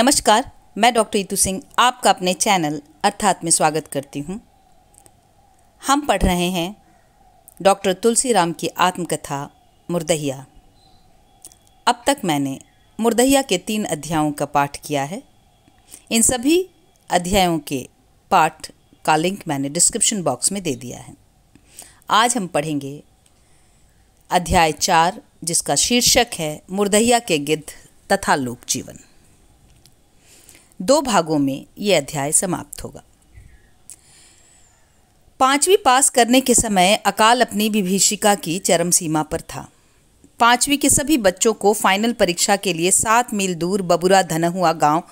नमस्कार मैं डॉक्टर ईतू सिंह आपका अपने चैनल अर्थात में स्वागत करती हूँ हम पढ़ रहे हैं डॉक्टर तुलसीराम की आत्मकथा मुर्दहिया अब तक मैंने मुर्दहिया के तीन अध्यायों का पाठ किया है इन सभी अध्यायों के पाठ का लिंक मैंने डिस्क्रिप्शन बॉक्स में दे दिया है आज हम पढ़ेंगे अध्याय चार जिसका शीर्षक है मुर्दहिया के गिद्ध तथा लोक जीवन दो भागों में ये अध्याय समाप्त होगा पांचवी पास करने के समय अकाल अपनी विभीषिका की चरम सीमा पर था पांचवी के सभी बच्चों को फाइनल परीक्षा के लिए सात मील दूर बबुरा धनहुआ गांव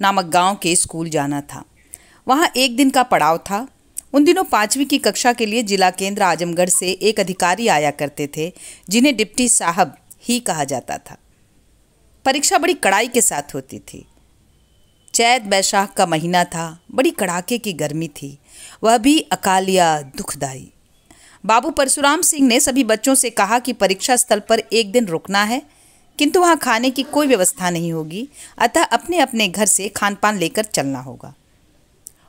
नामक गांव के स्कूल जाना था वहां एक दिन का पड़ाव था उन दिनों पाँचवीं की कक्षा के लिए जिला केंद्र आजमगढ़ से एक अधिकारी आया करते थे जिन्हें डिप्टी साहब ही कहा जाता था परीक्षा बड़ी कड़ाई के साथ होती थी चैत बैशाख का महीना था बड़ी कड़ाके की गर्मी थी वह भी अकालिया दुखदाई बाबू परशुराम सिंह ने सभी बच्चों से कहा कि परीक्षा स्थल पर एक दिन रुकना है किंतु वहाँ खाने की कोई व्यवस्था नहीं होगी अतः अपने अपने घर से खान पान लेकर चलना होगा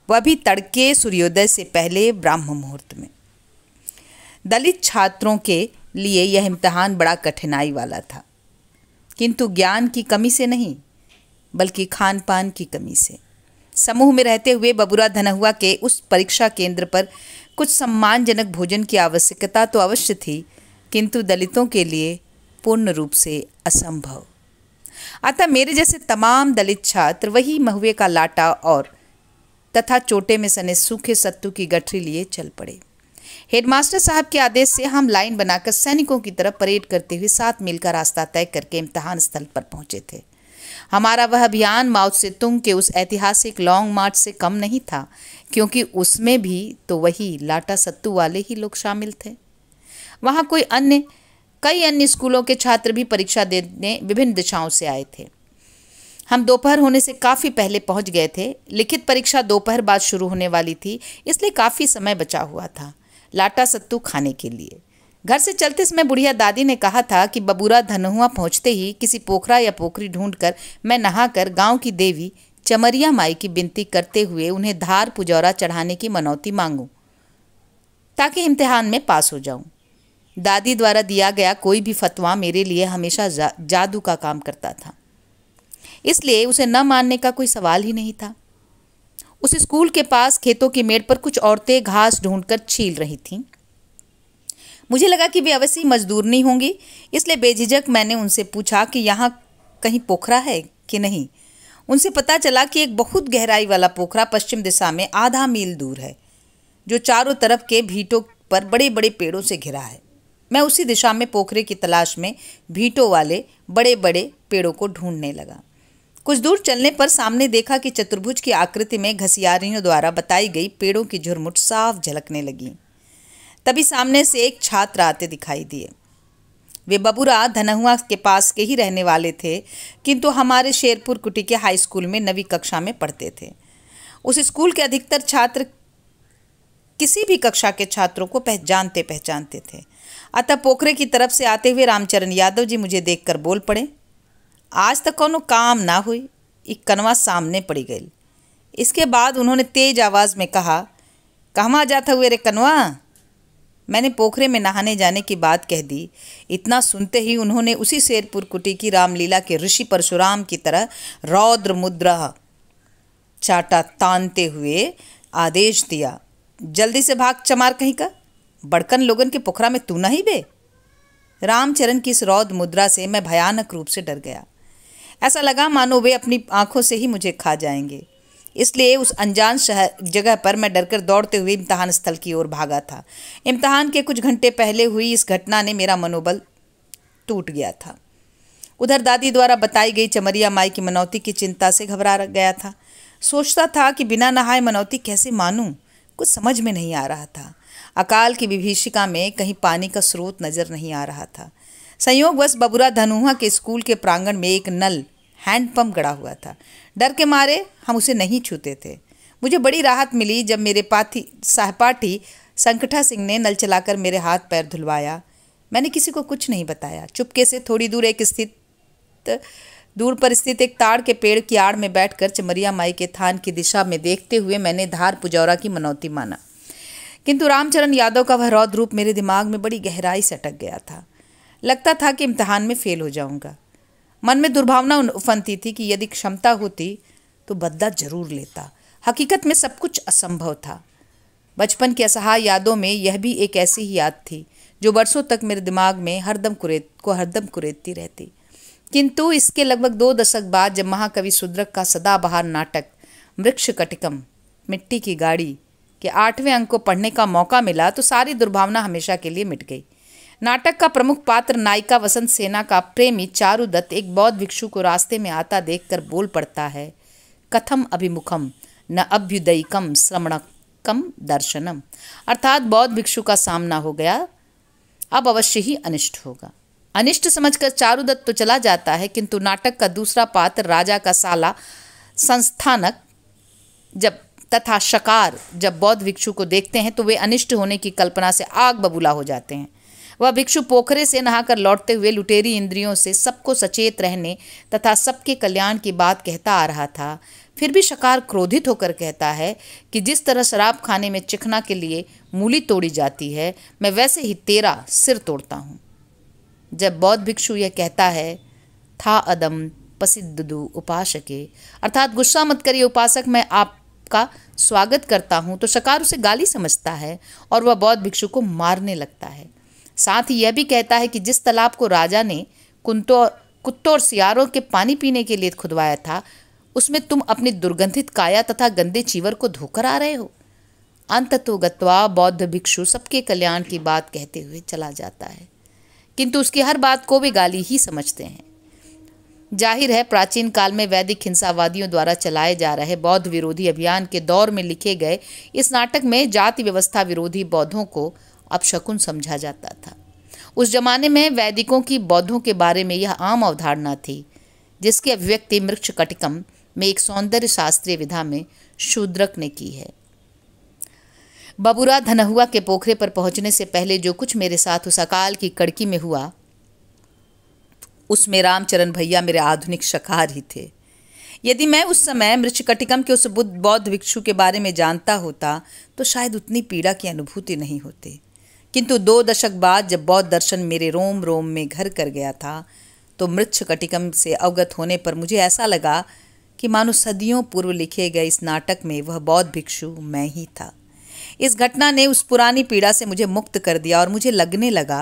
वह भी तड़के सूर्योदय से पहले ब्राह्म मुहूर्त में दलित छात्रों के लिए यह इम्तहान बड़ा कठिनाई वाला था किंतु ज्ञान की कमी से नहीं बल्कि खान पान की कमी से समूह में रहते हुए बबुरा धनहुआ के उस परीक्षा केंद्र पर कुछ सम्मानजनक भोजन की आवश्यकता तो अवश्य थी किंतु दलितों के लिए पूर्ण रूप से असंभव अतः मेरे जैसे तमाम दलित छात्र वही महुए का लाटा और तथा चोटे में सने सूखे सत्तू की गठरी लिए चल पड़े हेडमास्टर साहब के आदेश से हम लाइन बनाकर सैनिकों की तरफ परेड करते हुए सात मील का रास्ता तय करके इम्तहान स्थल पर पहुंचे थे हमारा वह अभियान माउथ से तुंग के उस ऐतिहासिक लॉन्ग मार्च से कम नहीं था क्योंकि उसमें भी तो वही लाटा सत्तू वाले ही लोग शामिल थे वहाँ कोई अन्य कई अन्य स्कूलों के छात्र भी परीक्षा देने विभिन्न दिशाओं से आए थे हम दोपहर होने से काफ़ी पहले पहुंच गए थे लिखित परीक्षा दोपहर बाद शुरू होने वाली थी इसलिए काफ़ी समय बचा हुआ था लाटा सत्तू खाने के लिए घर से चलते समय बुढ़िया दादी ने कहा था कि बबूरा धनहुआ पहुंचते ही किसी पोखरा या पोखरी ढूंढकर मैं नहाकर गांव की देवी चमरिया माई की बिनती करते हुए उन्हें धार पुजौरा चढ़ाने की मनौती मांगू ताकि इम्तिहान में पास हो जाऊं दादी द्वारा दिया गया कोई भी फतवा मेरे लिए हमेशा जा, जादू का काम करता था इसलिए उसे न मानने का कोई सवाल ही नहीं था उस स्कूल के पास खेतों की मेड़ पर कुछ औरतें घास ढूंढकर छील रही थीं मुझे लगा कि वे अवश्य मजदूर नहीं होंगी इसलिए बेझिझक मैंने उनसे पूछा कि यहाँ कहीं पोखरा है कि नहीं उनसे पता चला कि एक बहुत गहराई वाला पोखरा पश्चिम दिशा में आधा मील दूर है जो चारों तरफ के भीटों पर बड़े बड़े पेड़ों से घिरा है मैं उसी दिशा में पोखरे की तलाश में भीटों वाले बड़े बड़े पेड़ों को ढूंढने लगा कुछ दूर चलने पर सामने देखा कि चतुर्भुज की आकृति में घसियारियों द्वारा बताई गई पेड़ों की झुरमुट साफ झलकने लगी तभी सामने से एक छात्र आते दिखाई दिए वे बबूरा धनहुआ के पास के ही रहने वाले थे किंतु हमारे शेरपुर कुटी के हाई स्कूल में नवी कक्षा में पढ़ते थे उस स्कूल के अधिकतर छात्र किसी भी कक्षा के छात्रों को पहचानते पहचानते थे अतः पोखरे की तरफ से आते हुए रामचरण यादव जी मुझे देखकर बोल पड़े आज तक कोनो काम ना हुई एक कनवा सामने पड़ी गई इसके बाद उन्होंने तेज आवाज़ में कहा कहाँ जाता हुए रे कनवा मैंने पोखरे में नहाने जाने की बात कह दी इतना सुनते ही उन्होंने उसी शेरपुर कुटी की रामलीला के ऋषि परशुराम की तरह रौद्र मुद्रा चाटा तानते हुए आदेश दिया जल्दी से भाग चमार कहीं का बड़कन लोगन के पोखरा में तू नहीं बे रामचरण की इस रौद्र मुद्रा से मैं भयानक रूप से डर गया ऐसा लगा मानो वे अपनी आंखों से ही मुझे खा जाएंगे इसलिए उस अनजान शहर जगह पर मैं डरकर दौड़ते हुए इम्तहान स्थल की ओर भागा था इम्तहान के कुछ घंटे पहले हुई इस घटना ने मेरा मनोबल टूट गया था उधर दादी द्वारा बताई गई चमरिया माई की मनौती की चिंता से घबरा गया था सोचता था कि बिना नहाए मनौती कैसे मानूं कुछ समझ में नहीं आ रहा था अकाल की विभीषिका में कहीं पानी का स्रोत नज़र नहीं आ रहा था संयोगवश बबुरा धनुहा के स्कूल के प्रांगण में एक नल हैंडपम्प गड़ा हुआ था डर के मारे हम उसे नहीं छूते थे मुझे बड़ी राहत मिली जब मेरे पाथी सहपाठी संकटा सिंह ने नल चलाकर मेरे हाथ पैर धुलवाया मैंने किसी को कुछ नहीं बताया चुपके से थोड़ी दूर एक स्थित दूर पर स्थित एक ताड़ के पेड़ की आड़ में बैठकर चमरिया माई के थान की दिशा में देखते हुए मैंने धार पुजौरा की मनौती माना किंतु रामचरण यादव का वह रौद्र रूप मेरे दिमाग में बड़ी गहराई से अटक गया था लगता था कि इम्तहान में फेल हो जाऊंगा मन में दुर्भावना उफनती थी कि यदि क्षमता होती तो बदला जरूर लेता हकीकत में सब कुछ असंभव था बचपन की असहाय यादों में यह भी एक ऐसी ही याद थी जो बरसों तक मेरे दिमाग में हरदम कुरेत को हरदम कुरेतती रहती किंतु इसके लगभग दो दशक बाद जब महाकवि सुद्रक का सदाबहार नाटक वृक्ष कटिकम मिट्टी की गाड़ी के आठवें अंक को पढ़ने का मौका मिला तो सारी दुर्भावना हमेशा के लिए मिट गई नाटक का प्रमुख पात्र नायिका वसंत सेना का प्रेमी चारू दत्त एक बौद्ध भिक्षु को रास्ते में आता देखकर बोल पड़ता है कथम अभिमुखम न अभ्युदयिकम श्रमणकम दर्शनम अर्थात बौद्ध भिक्षु का सामना हो गया अब अवश्य ही अनिष्ट होगा अनिष्ट समझकर चारुदत्त तो चला जाता है किंतु नाटक का दूसरा पात्र राजा का साला संस्थानक जब तथा शकार जब बौद्ध भिक्षु को देखते हैं तो वे अनिष्ट होने की कल्पना से आग बबूला हो जाते हैं वह भिक्षु पोखरे से नहाकर लौटते हुए लुटेरी इंद्रियों से सबको सचेत रहने तथा सबके कल्याण की बात कहता आ रहा था फिर भी शकार क्रोधित होकर कहता है कि जिस तरह शराब खाने में चिखना के लिए मूली तोड़ी जाती है मैं वैसे ही तेरा सिर तोड़ता हूँ जब बौद्ध भिक्षु यह कहता है था अदम पसिद्धु उपासके अर्थात गुस्सा मत करिए उपासक मैं आपका स्वागत करता हूँ तो शकार उसे गाली समझता है और वह बौद्ध भिक्षु को मारने लगता है साथ ही यह भी कहता है कि जिस तालाब को राजा ने कुंतों कुत्तों और सियारों के पानी पीने के लिए खुदवाया था उसमें तुम अपनी दुर्गंधित काया तथा गंदे चीवर को धोकर आ रहे हो अंत तो गत्वा बौद्ध भिक्षु सबके कल्याण की बात कहते हुए चला जाता है किंतु उसकी हर बात को वे गाली ही समझते हैं जाहिर है प्राचीन काल में वैदिक हिंसावादियों द्वारा चलाए जा रहे बौद्ध विरोधी अभियान के दौर में लिखे गए इस नाटक में जाति व्यवस्था विरोधी बौद्धों को अपशकुन समझा जाता था उस जमाने में वैदिकों की बौद्धों के बारे में यह आम अवधारणा थी जिसकी अभिव्यक्ति मृक्ष कटिकम में एक सौंदर्य शास्त्रीय विधा में शूद्रक ने की है बबुरा धनहुआ के पोखरे पर पहुंचने से पहले जो कुछ मेरे साथ उस अकाल की कड़की में हुआ उसमें रामचरण भैया मेरे आधुनिक शकार ही थे यदि मैं उस समय मृक्षकटिकम के उस बुद्ध बौद्ध भिक्षु के बारे में जानता होता तो शायद उतनी पीड़ा की अनुभूति नहीं होती किंतु दो दशक बाद जब बौद्ध दर्शन मेरे रोम रोम में घर कर गया था तो मृक्ष कटिकम से अवगत होने पर मुझे ऐसा लगा कि मानो सदियों पूर्व लिखे गए इस नाटक में वह बौद्ध भिक्षु मैं ही था इस घटना ने उस पुरानी पीड़ा से मुझे मुक्त कर दिया और मुझे लगने लगा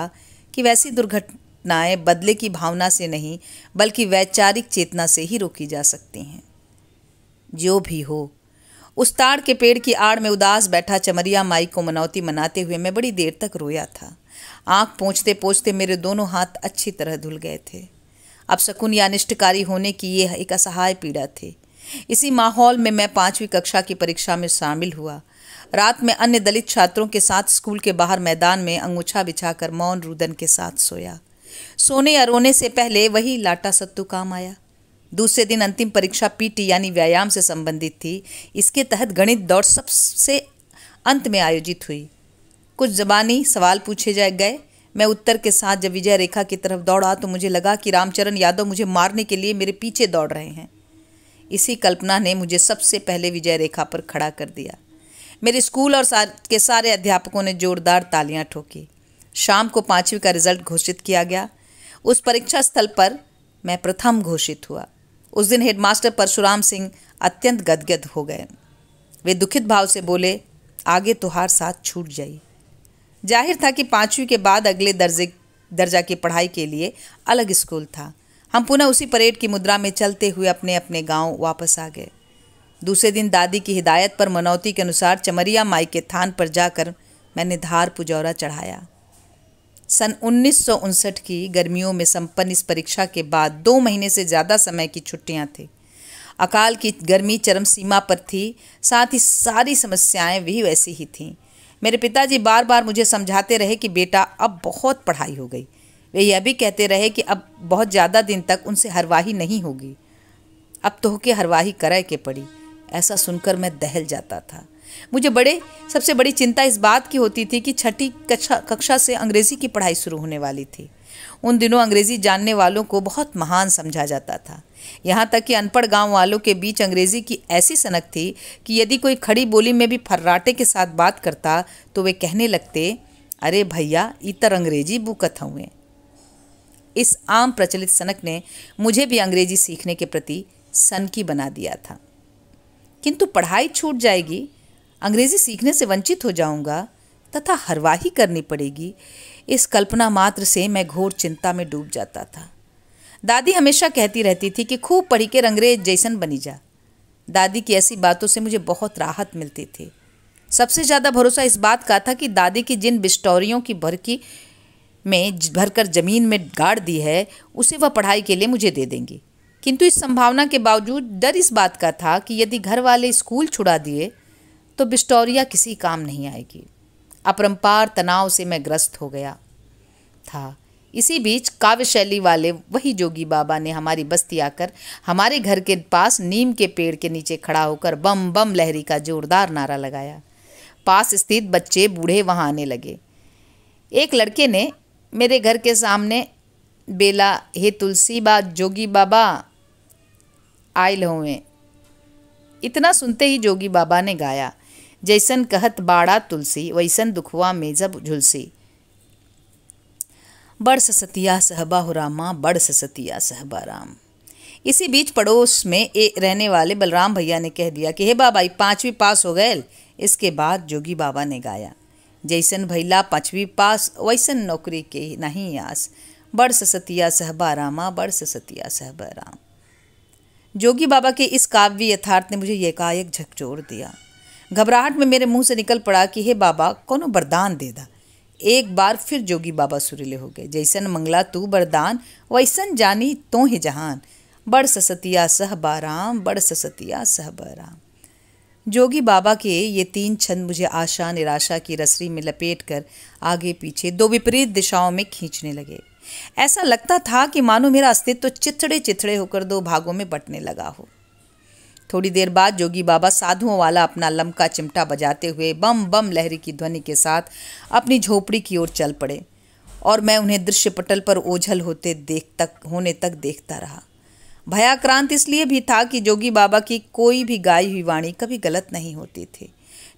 कि वैसी दुर्घटनाएं बदले की भावना से नहीं बल्कि वैचारिक चेतना से ही रोकी जा सकती हैं जो भी हो उस ताड़ के पेड़ की आड़ में उदास बैठा चमरिया माई को मनौती मनाते हुए मैं बड़ी देर तक रोया था आँख पहुँचते पहुँचते मेरे दोनों हाथ अच्छी तरह धुल गए थे अब शकुन या अनिष्टकारी होने की यह एक असहाय पीड़ा थी इसी माहौल में मैं पाँचवीं कक्षा की परीक्षा में शामिल हुआ रात में अन्य दलित छात्रों के साथ स्कूल के बाहर मैदान में अंगूछा बिछाकर मौन रुदन के साथ सोया सोने या रोने से पहले वही लाटा सत्तू काम आया दूसरे दिन अंतिम परीक्षा पीटी यानी व्यायाम से संबंधित थी इसके तहत गणित दौड़ सबसे अंत में आयोजित हुई कुछ जबानी सवाल पूछे जाए गए मैं उत्तर के साथ जब विजय रेखा की तरफ दौड़ा तो मुझे लगा कि रामचरण यादव मुझे मारने के लिए मेरे पीछे दौड़ रहे हैं इसी कल्पना ने मुझे सबसे पहले विजय रेखा पर खड़ा कर दिया मेरे स्कूल और सार, के सारे अध्यापकों ने जोरदार तालियां ठोकी शाम को पाँचवीं का रिजल्ट घोषित किया गया उस परीक्षा स्थल पर मैं प्रथम घोषित हुआ उस दिन हेडमास्टर परशुराम सिंह अत्यंत गदगद हो गए वे दुखित भाव से बोले आगे तुहार तो साथ छूट जाई जाहिर था कि पाँचवीं के बाद अगले दर्जे दर्जा की पढ़ाई के लिए अलग स्कूल था हम पुनः उसी परेड की मुद्रा में चलते हुए अपने अपने गांव वापस आ गए दूसरे दिन दादी की हिदायत पर मनौती के अनुसार चमरिया माई के थान पर जाकर मैंने धार पुजौरा चढ़ाया सन उन्नीस की गर्मियों में संपन्न इस परीक्षा के बाद दो महीने से ज़्यादा समय की छुट्टियां थी अकाल की गर्मी चरम सीमा पर थी साथ ही सारी समस्याएं भी वैसी ही थीं मेरे पिताजी बार बार मुझे समझाते रहे कि बेटा अब बहुत पढ़ाई हो गई वे यह भी कहते रहे कि अब बहुत ज़्यादा दिन तक उनसे हरवाही नहीं होगी अब तो के हरवाही कराए के पड़ी ऐसा सुनकर मैं दहल जाता था मुझे बड़े सबसे बड़ी चिंता इस बात की होती थी कि छठी कक्षा कक्षा से अंग्रेज़ी की पढ़ाई शुरू होने वाली थी उन दिनों अंग्रेज़ी जानने वालों को बहुत महान समझा जाता था यहाँ तक कि अनपढ़ गांव वालों के बीच अंग्रेज़ी की ऐसी सनक थी कि यदि कोई खड़ी बोली में भी फर्राटे के साथ बात करता तो वे कहने लगते अरे भैया इतर अंग्रेजी बुकत हुए इस आम प्रचलित सनक ने मुझे भी अंग्रेजी सीखने के प्रति सनकी बना दिया था किंतु पढ़ाई छूट जाएगी अंग्रेजी सीखने से वंचित हो जाऊंगा तथा हरवाही करनी पड़ेगी इस कल्पना मात्र से मैं घोर चिंता में डूब जाता था दादी हमेशा कहती रहती थी कि खूब पढ़ी के अंग्रेज जैसन बनी जा दादी की ऐसी बातों से मुझे बहुत राहत मिलती थी सबसे ज़्यादा भरोसा इस बात का था कि दादी की जिन बिस्टोरियों की भरकी में भरकर ज़मीन में गाड़ दी है उसे वह पढ़ाई के लिए मुझे दे देंगी किंतु इस संभावना के बावजूद डर इस बात का था कि यदि घर वाले स्कूल छुड़ा दिए तो बिस्टोरिया किसी काम नहीं आएगी अपरम्पार तनाव से मैं ग्रस्त हो गया था इसी बीच काव्य शैली वाले वही जोगी बाबा ने हमारी बस्ती आकर हमारे घर के पास नीम के पेड़ के नीचे खड़ा होकर बम बम लहरी का जोरदार नारा लगाया पास स्थित बच्चे बूढ़े वहाँ आने लगे एक लड़के ने मेरे घर के सामने बेला हे तुलसी बा जोगी बाबा आयल हुए इतना सुनते ही जोगी बाबा ने गाया जैसन कहत बाड़ा तुलसी वैसन दुखवा में जब झुलसी बड़ ससतिया सहबा हो रामा बड़ ससतिया सहबा राम इसी बीच पड़ोस में ए रहने वाले बलराम भैया ने कह दिया कि हे बाबाई पाँचवीं पास हो गए इसके बाद जोगी बाबा ने गाया जैसन भैला पाँचवीं पास वैसन नौकरी के नहीं आस बड़ ससतिया सहबा रामा बड़ ससतिया सहबा राम जोगी बाबा के इस काव्य यथार्थ ने मुझे एकाएक झकझोर दिया घबराहट में मेरे मुंह से निकल पड़ा कि हे बाबा कौन बरदान दे दा एक बार फिर जोगी बाबा सुरीले हो गए जैसन मंगला तू बरदान वैसन जानी तो ही जहान बड़ ससतिया सह बाराम बड़ ससतिया बाराम जोगी बाबा के ये तीन छंद मुझे आशा निराशा की रसरी में लपेट कर आगे पीछे दो विपरीत दिशाओं में खींचने लगे ऐसा लगता था कि मानो मेरा अस्तित्व तो चिथड़े चिथड़े होकर दो भागों में बटने लगा हो थोड़ी देर बाद जोगी बाबा साधुओं वाला अपना लमका चिमटा बजाते हुए बम बम लहरी की ध्वनि के साथ अपनी झोपड़ी की ओर चल पड़े और मैं उन्हें दृश्य पटल पर ओझल होते देख तक होने तक देखता रहा भयाक्रांत इसलिए भी था कि जोगी बाबा की कोई भी गाई हुई वाणी कभी गलत नहीं होती थी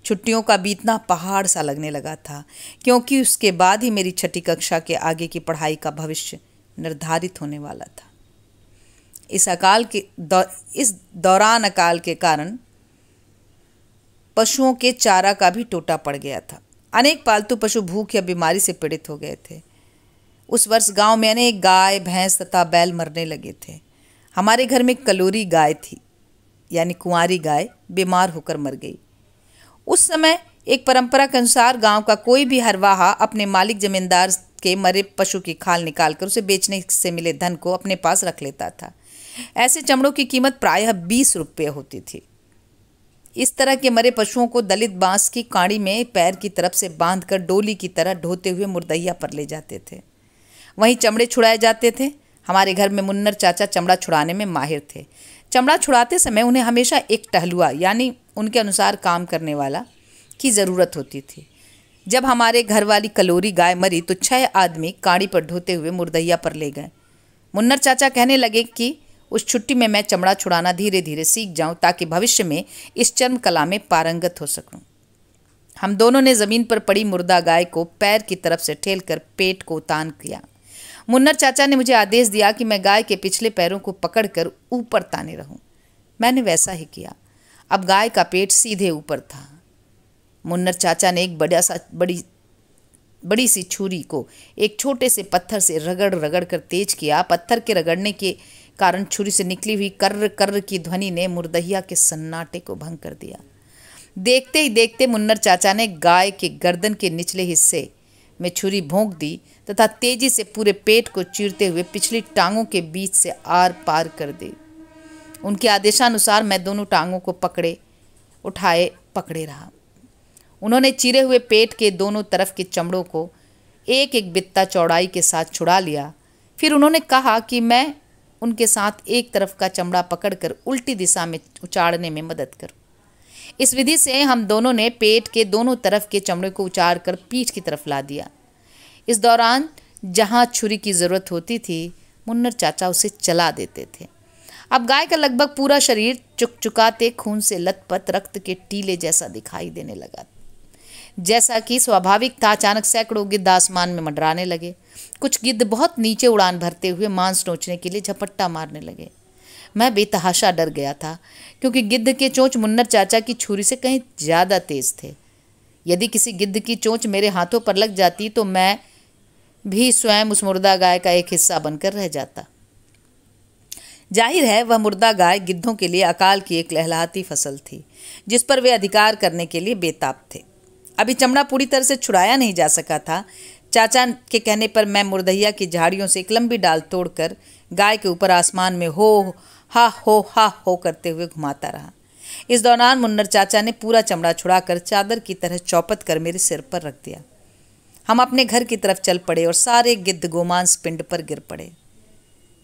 छुट्टियों का बीतना पहाड़ सा लगने लगा था क्योंकि उसके बाद ही मेरी छठी कक्षा के आगे की पढ़ाई का भविष्य निर्धारित होने वाला था इस अकाल के दौ, इस दौरान अकाल के कारण पशुओं के चारा का भी टोटा पड़ गया था अनेक पालतू पशु भूख या बीमारी से पीड़ित हो गए थे उस वर्ष गांव में अनेक गाय भैंस तथा बैल मरने लगे थे हमारे घर में कलोरी गाय थी यानी कुंवारी गाय बीमार होकर मर गई उस समय एक परंपरा के अनुसार गांव का कोई भी हरवाहा अपने मालिक जमींदार के मरे पशु की खाल निकालकर उसे बेचने से मिले धन को अपने पास रख लेता था ऐसे चमड़ों की कीमत प्रायः बीस रुपये होती थी इस तरह के मरे पशुओं को दलित बांस की काड़ी में पैर की तरफ से बांधकर डोली की तरह ढोते हुए मुर्दैया पर ले जाते थे वहीं चमड़े छुड़ाए जाते थे हमारे घर में मुन्नर चाचा चमड़ा छुड़ाने में माहिर थे चमड़ा छुड़ाते समय उन्हें हमेशा एक टहलुआ यानी उनके अनुसार काम करने वाला की ज़रूरत होती थी जब हमारे घर वाली कलोरी गाय मरी तो छह आदमी काड़ी पर ढोते हुए मुर्दैया पर ले गए मुन्नर चाचा कहने लगे कि उस छुट्टी में मैं चमड़ा छुड़ाना धीरे धीरे सीख जाऊं ताकि भविष्य में इस चर्म कला में पारंगत हो सकूं हम दोनों ने ज़मीन पर पड़ी मुर्दा गाय को पैर की तरफ से ठेल कर पेट को उतान किया मुन्नर चाचा ने मुझे आदेश दिया कि मैं गाय के पिछले पैरों को पकड़कर ऊपर ताने रहूं मैंने वैसा ही किया अब गाय का पेट सीधे ऊपर था मुन्नर चाचा ने एक बड़ा सा बड़ी बड़ी सी छुरी को एक छोटे से पत्थर से रगड़ रगड़ कर तेज किया पत्थर के रगड़ने के कारण छुरी से निकली हुई कर्र कर्र की ध्वनि ने मुर्दहिया के सन्नाटे को भंग कर दिया देखते ही देखते मुन्नर चाचा ने गाय के गर्दन के निचले हिस्से में छुरी भोंक दी तथा तेजी से पूरे पेट को चीरते हुए पिछली टांगों के बीच से आर पार कर दी उनके आदेशानुसार मैं दोनों टांगों को पकड़े उठाए पकड़े रहा उन्होंने चीरे हुए पेट के दोनों तरफ के चमड़ों को एक एक बित्ता चौड़ाई के साथ छुड़ा लिया फिर उन्होंने कहा कि मैं उनके साथ एक तरफ का चमड़ा पकड़कर उल्टी दिशा में उचाड़ने में मदद करो इस विधि से हम दोनों ने पेट के दोनों तरफ के चमड़े को उचार कर पीठ की तरफ ला दिया इस दौरान जहाँ छुरी की ज़रूरत होती थी मुन्नर चाचा उसे चला देते थे अब गाय का लगभग पूरा शरीर चुकचुकाते खून से लथपथ रक्त के टीले जैसा दिखाई देने लगा जैसा कि स्वाभाविक था अचानक सैकड़ों गिद्ध आसमान में मंडराने लगे कुछ गिद्ध बहुत नीचे उड़ान भरते हुए मांस नोचने के लिए झपट्टा मारने लगे मैं बेतहाशा डर गया था क्योंकि गिद्ध के चोंच मुन्नर चाचा की छुरी से कहीं ज़्यादा तेज थे यदि किसी गिद्ध की चोंच मेरे हाथों पर लग जाती तो मैं भी स्वयं उस मुर्दा गाय का एक हिस्सा बनकर रह जाता जाहिर है वह मुर्दा गाय गिद्धों के लिए अकाल की एक लहलाती फसल थी जिस पर वे अधिकार करने के लिए बेताब थे अभी चमड़ा पूरी तरह से छुड़ाया नहीं जा सका था चाचा के कहने पर मैं मुर्दहिया की झाड़ियों से एक लंबी डाल तोड़कर गाय के ऊपर आसमान में हो हा हो हा हो करते हुए घुमाता रहा इस दौरान मुन्नर चाचा ने पूरा चमड़ा छुड़ाकर चादर की तरह चौपत कर मेरे सिर पर रख दिया हम अपने घर की तरफ चल पड़े और सारे गिद्ध गोमांस पिंड पर गिर पड़े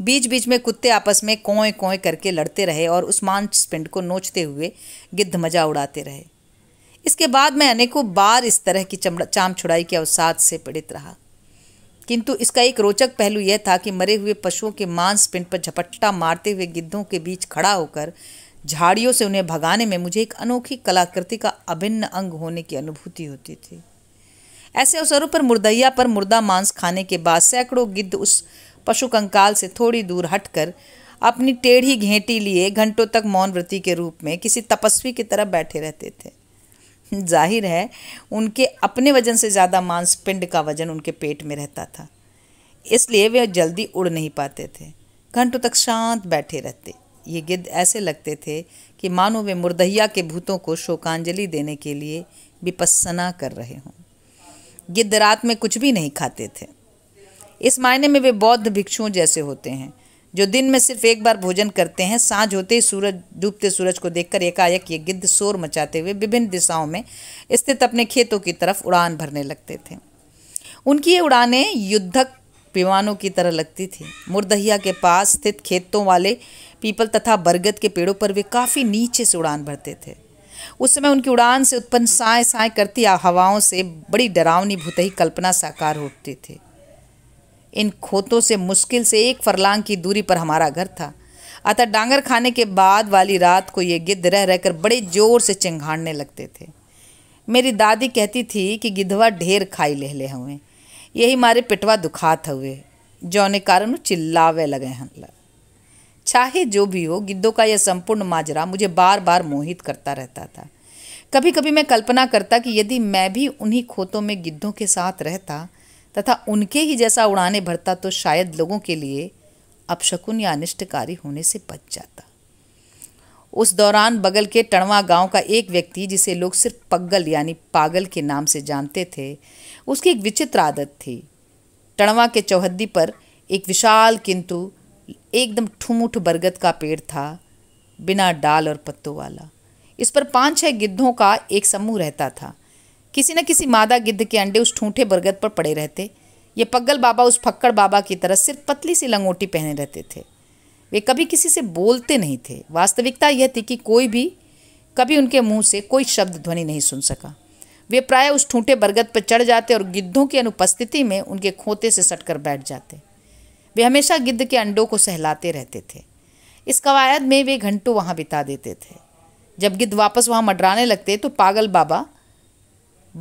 बीच बीच में कुत्ते आपस में कोए कोए करके लड़ते रहे और उस मांस पिंड को नोचते हुए गिद्ध मजा उड़ाते रहे इसके बाद मैं अनेकों बार इस तरह की चाम छुड़ाई के अवसाद से पीड़ित रहा किंतु इसका एक रोचक पहलू यह था कि मरे हुए पशुओं के मांस पिंड पर झपट्टा मारते हुए गिद्धों के बीच खड़ा होकर झाड़ियों से उन्हें भगाने में मुझे एक अनोखी कलाकृति का अभिन्न अंग होने की अनुभूति होती थी ऐसे अवसरों पर मुर्दैया पर मुर्दा मांस खाने के बाद सैकड़ों गिद्ध उस पशु कंकाल से थोड़ी दूर हटकर अपनी टेढ़ी घेंटी लिए घंटों तक मौन व्रति के रूप में किसी तपस्वी की तरह बैठे रहते थे जाहिर है उनके अपने वजन से ज़्यादा मांसपिंड का वजन उनके पेट में रहता था इसलिए वे जल्दी उड़ नहीं पाते थे घंटों तक शांत बैठे रहते ये गिद्ध ऐसे लगते थे कि मानो वे मुर्दहिया के भूतों को शोकांजलि देने के लिए विपस्सना कर रहे हों गिद्ध रात में कुछ भी नहीं खाते थे इस मायने में वे बौद्ध भिक्षुओं जैसे होते हैं जो दिन में सिर्फ एक बार भोजन करते हैं सांझ होते ही सूरज डूबते सूरज को देखकर एकाएक ये गिद्ध शोर मचाते हुए विभिन्न दिशाओं में स्थित अपने खेतों की तरफ उड़ान भरने लगते थे उनकी ये उड़ानें युद्धक विमानों की तरह लगती थी मुरदहिया के पास स्थित खेतों वाले पीपल तथा बरगद के पेड़ों पर वे काफ़ी नीचे से उड़ान भरते थे उस समय उनकी उड़ान से उत्पन्न साय साय करती हवाओं से बड़ी डरावनी भुतही कल्पना साकार होती थी इन खोतों से मुश्किल से एक फरलांग की दूरी पर हमारा घर था अतः डांगर खाने के बाद वाली रात को ये गिद्ध रह रहकर बड़े जोर से चिंघाड़ने लगते थे मेरी दादी कहती थी कि गिधवा ढेर खाई लेले हुए यही मारे पिटवा दुखात हुए जौने कारण चिल्लावे लगे हैं चाहे जो भी हो गिद्धों का यह संपूर्ण माजरा मुझे बार बार मोहित करता रहता था कभी कभी मैं कल्पना करता कि यदि मैं भी उन्हीं खोतों में गिद्धों के साथ रहता तथा उनके ही जैसा उड़ाने भरता तो शायद लोगों के लिए अपशकुन या अनिष्टकारी होने से बच जाता उस दौरान बगल के टणवा गांव का एक व्यक्ति जिसे लोग सिर्फ पगल यानी पागल के नाम से जानते थे उसकी एक विचित्र आदत थी टणवा के चौहद्दी पर एक विशाल किंतु एकदम ठुमुठ बरगद का पेड़ था बिना डाल और पत्तों वाला इस पर पाँच छः गिद्धों का एक समूह रहता था किसी न किसी मादा गिद्ध के अंडे उस ठूठे बरगद पर पड़े रहते ये पग्गल बाबा उस फक्कड़ बाबा की तरह सिर्फ पतली सी लंगोटी पहने रहते थे वे कभी किसी से बोलते नहीं थे वास्तविकता यह थी कि कोई भी कभी उनके मुंह से कोई शब्द ध्वनि नहीं सुन सका वे प्राय उस ठूठे बरगद पर चढ़ जाते और गिद्धों की अनुपस्थिति में उनके खोते से सटकर बैठ जाते वे हमेशा गिद्ध के अंडों को सहलाते रहते थे इस कवायद में वे घंटों वहाँ बिता देते थे जब गिद्ध वापस वहाँ मडराने लगते तो पागल बाबा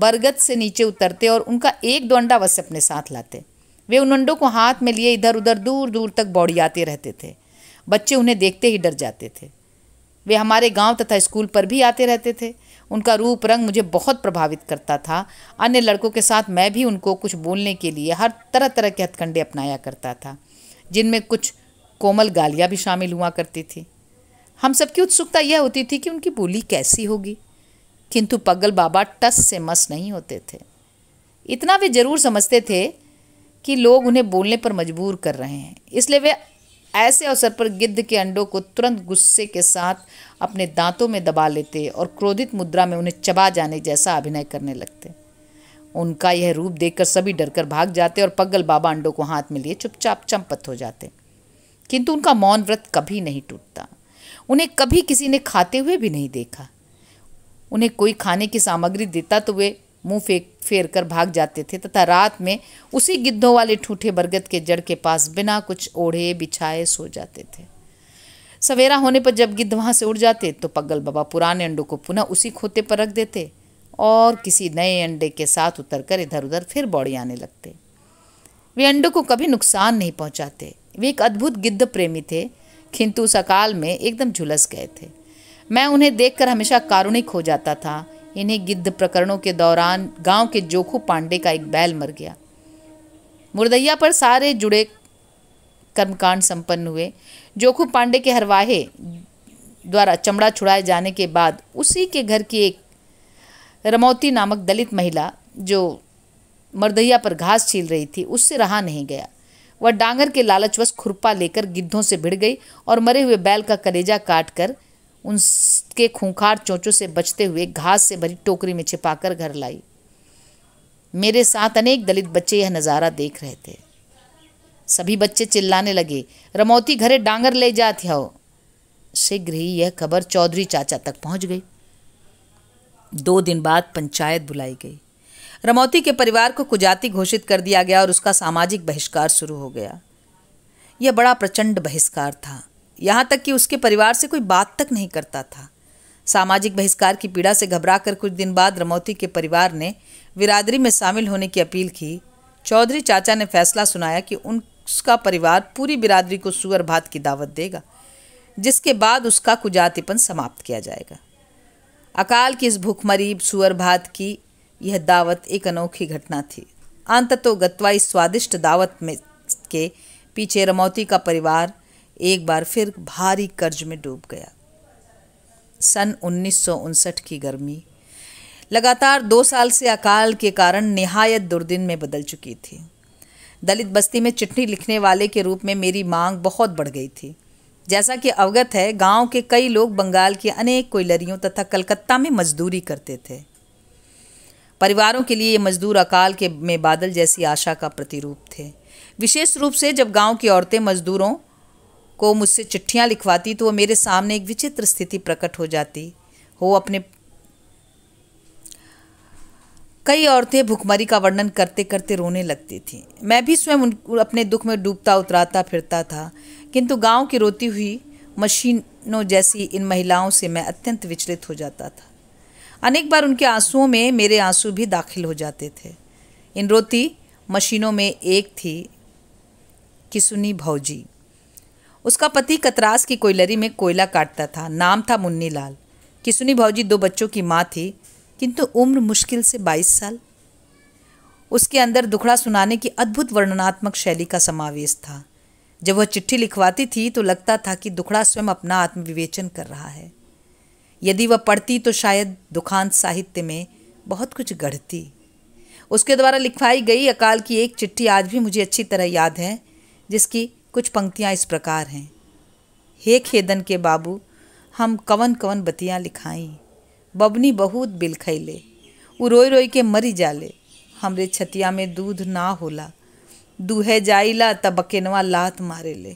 बरगद से नीचे उतरते और उनका एक डोंडा अवश्य अपने साथ लाते वे उन अंडों को हाथ में लिए इधर उधर दूर दूर तक बौड़ियाते रहते थे बच्चे उन्हें देखते ही डर जाते थे वे हमारे गांव तथा स्कूल पर भी आते रहते थे उनका रूप रंग मुझे बहुत प्रभावित करता था अन्य लड़कों के साथ मैं भी उनको कुछ बोलने के लिए हर तरह तरह के हथकंडे अपनाया करता था जिनमें कुछ कोमल गालियाँ भी शामिल हुआ करती थी हम सबकी उत्सुकता यह होती थी कि उनकी बोली कैसी होगी किंतु पगल बाबा टस से मस नहीं होते थे इतना वे जरूर समझते थे कि लोग उन्हें बोलने पर मजबूर कर रहे हैं इसलिए वे ऐसे अवसर पर गिद्ध के अंडों को तुरंत गुस्से के साथ अपने दांतों में दबा लेते और क्रोधित मुद्रा में उन्हें चबा जाने जैसा अभिनय करने लगते उनका यह रूप देखकर सभी डरकर भाग जाते और पगल बाबा अंडों को हाथ में लिए चुपचाप चंपत हो जाते किंतु उनका मौन व्रत कभी नहीं टूटता उन्हें कभी किसी ने खाते हुए भी नहीं देखा उन्हें कोई खाने की सामग्री देता तो वे मुंह फेंक फेर कर भाग जाते थे तथा रात में उसी गिद्धों वाले ठूठे बरगद के जड़ के पास बिना कुछ ओढ़े बिछाए सो जाते थे सवेरा होने पर जब गिद्ध वहाँ से उड़ जाते तो पगल बाबा पुराने अंडों को पुनः उसी खोते पर रख देते और किसी नए अंडे के साथ उतर कर इधर उधर फिर बौड़ी आने लगते वे अंडों को कभी नुकसान नहीं पहुँचाते वे एक अद्भुत गिद्ध प्रेमी थे किंतु उस अकाल में एकदम झुलस गए थे मैं उन्हें देखकर हमेशा कारुणिक हो जाता था इन्हीं गिद्ध प्रकरणों के दौरान गांव के जोखू पांडे का एक बैल मर गया मुर्दैया पर सारे जुड़े कर्मकांड संपन्न हुए जोखू पांडे के हरवाहे द्वारा चमड़ा छुड़ाए जाने के बाद उसी के घर की एक रमौती नामक दलित महिला जो मरदैया पर घास छील रही थी उससे रहा नहीं गया वह डांगर के लालचवश खुरपा लेकर गिद्धों से भिड़ गई और मरे हुए बैल का कलेजा काट कर उनके खूंखार चोंचों से बचते हुए घास से भरी टोकरी में छिपाकर घर लाई मेरे साथ अनेक दलित बच्चे यह नज़ारा देख रहे थे सभी बच्चे चिल्लाने लगे रमौती घरे डांगर ले जाते हो शीघ्र ही यह खबर चौधरी चाचा तक पहुंच गई दो दिन बाद पंचायत बुलाई गई रमौती के परिवार को कुजाति घोषित कर दिया गया और उसका सामाजिक बहिष्कार शुरू हो गया यह बड़ा प्रचंड बहिष्कार था यहाँ तक कि उसके परिवार से कोई बात तक नहीं करता था सामाजिक बहिष्कार की पीड़ा से घबराकर कुछ दिन बाद रमौती के परिवार ने बिरादरी में शामिल होने की अपील की चौधरी चाचा ने फैसला सुनाया कि उन उसका परिवार पूरी बिरादरी को सुअर भात की दावत देगा जिसके बाद उसका कुजातिपन समाप्त किया जाएगा अकाल की इस भूखमरी सुअर भात की यह दावत एक अनोखी घटना थी अंततो गत्वा इस स्वादिष्ट दावत में के पीछे रमौती का परिवार एक बार फिर भारी कर्ज में डूब गया सन उन्नीस की गर्मी लगातार दो साल से अकाल के कारण निहायत दुर्दिन में बदल चुकी थी दलित बस्ती में चिट्ठी लिखने वाले के रूप में मेरी मांग बहुत बढ़ गई थी जैसा कि अवगत है गांव के कई लोग बंगाल की अनेक कोयलरियों तथा कलकत्ता में मजदूरी करते थे परिवारों के लिए ये मजदूर अकाल के में बादल जैसी आशा का प्रतिरूप थे विशेष रूप से जब गांव की औरतें मजदूरों को मुझसे चिट्ठियाँ लिखवाती तो वह मेरे सामने एक विचित्र स्थिति प्रकट हो जाती हो अपने कई औरतें भुखमरी का वर्णन करते करते रोने लगती थीं मैं भी स्वयं उन अपने दुख में डूबता उतराता फिरता था किंतु गांव की रोती हुई मशीनों जैसी इन महिलाओं से मैं अत्यंत विचलित हो जाता था अनेक बार उनके आंसुओं में मेरे आंसू भी दाखिल हो जाते थे इन रोती मशीनों में एक थी किसुनी भौजी उसका पति कतरास की कोयलरी में कोयला काटता था नाम था मुन्नी लाल किसुनी भाजी दो बच्चों की माँ थी किंतु उम्र मुश्किल से बाईस साल उसके अंदर दुखड़ा सुनाने की अद्भुत वर्णनात्मक शैली का समावेश था जब वह चिट्ठी लिखवाती थी तो लगता था कि दुखड़ा स्वयं अपना आत्मविवेचन कर रहा है यदि वह पढ़ती तो शायद दुखांत साहित्य में बहुत कुछ गढ़ती उसके द्वारा लिखवाई गई अकाल की एक चिट्ठी आज भी मुझे अच्छी तरह याद है जिसकी कुछ पंक्तियाँ इस प्रकार हैं हे खेदन के बाबू हम कवन कवन बतियाँ लिखाई बबनी बहुत बिल खैले उ रोई रोई के मरी जाले हमरे छतिया में दूध ना होला दूहे जाइला तब बकेनवा लात मारे ले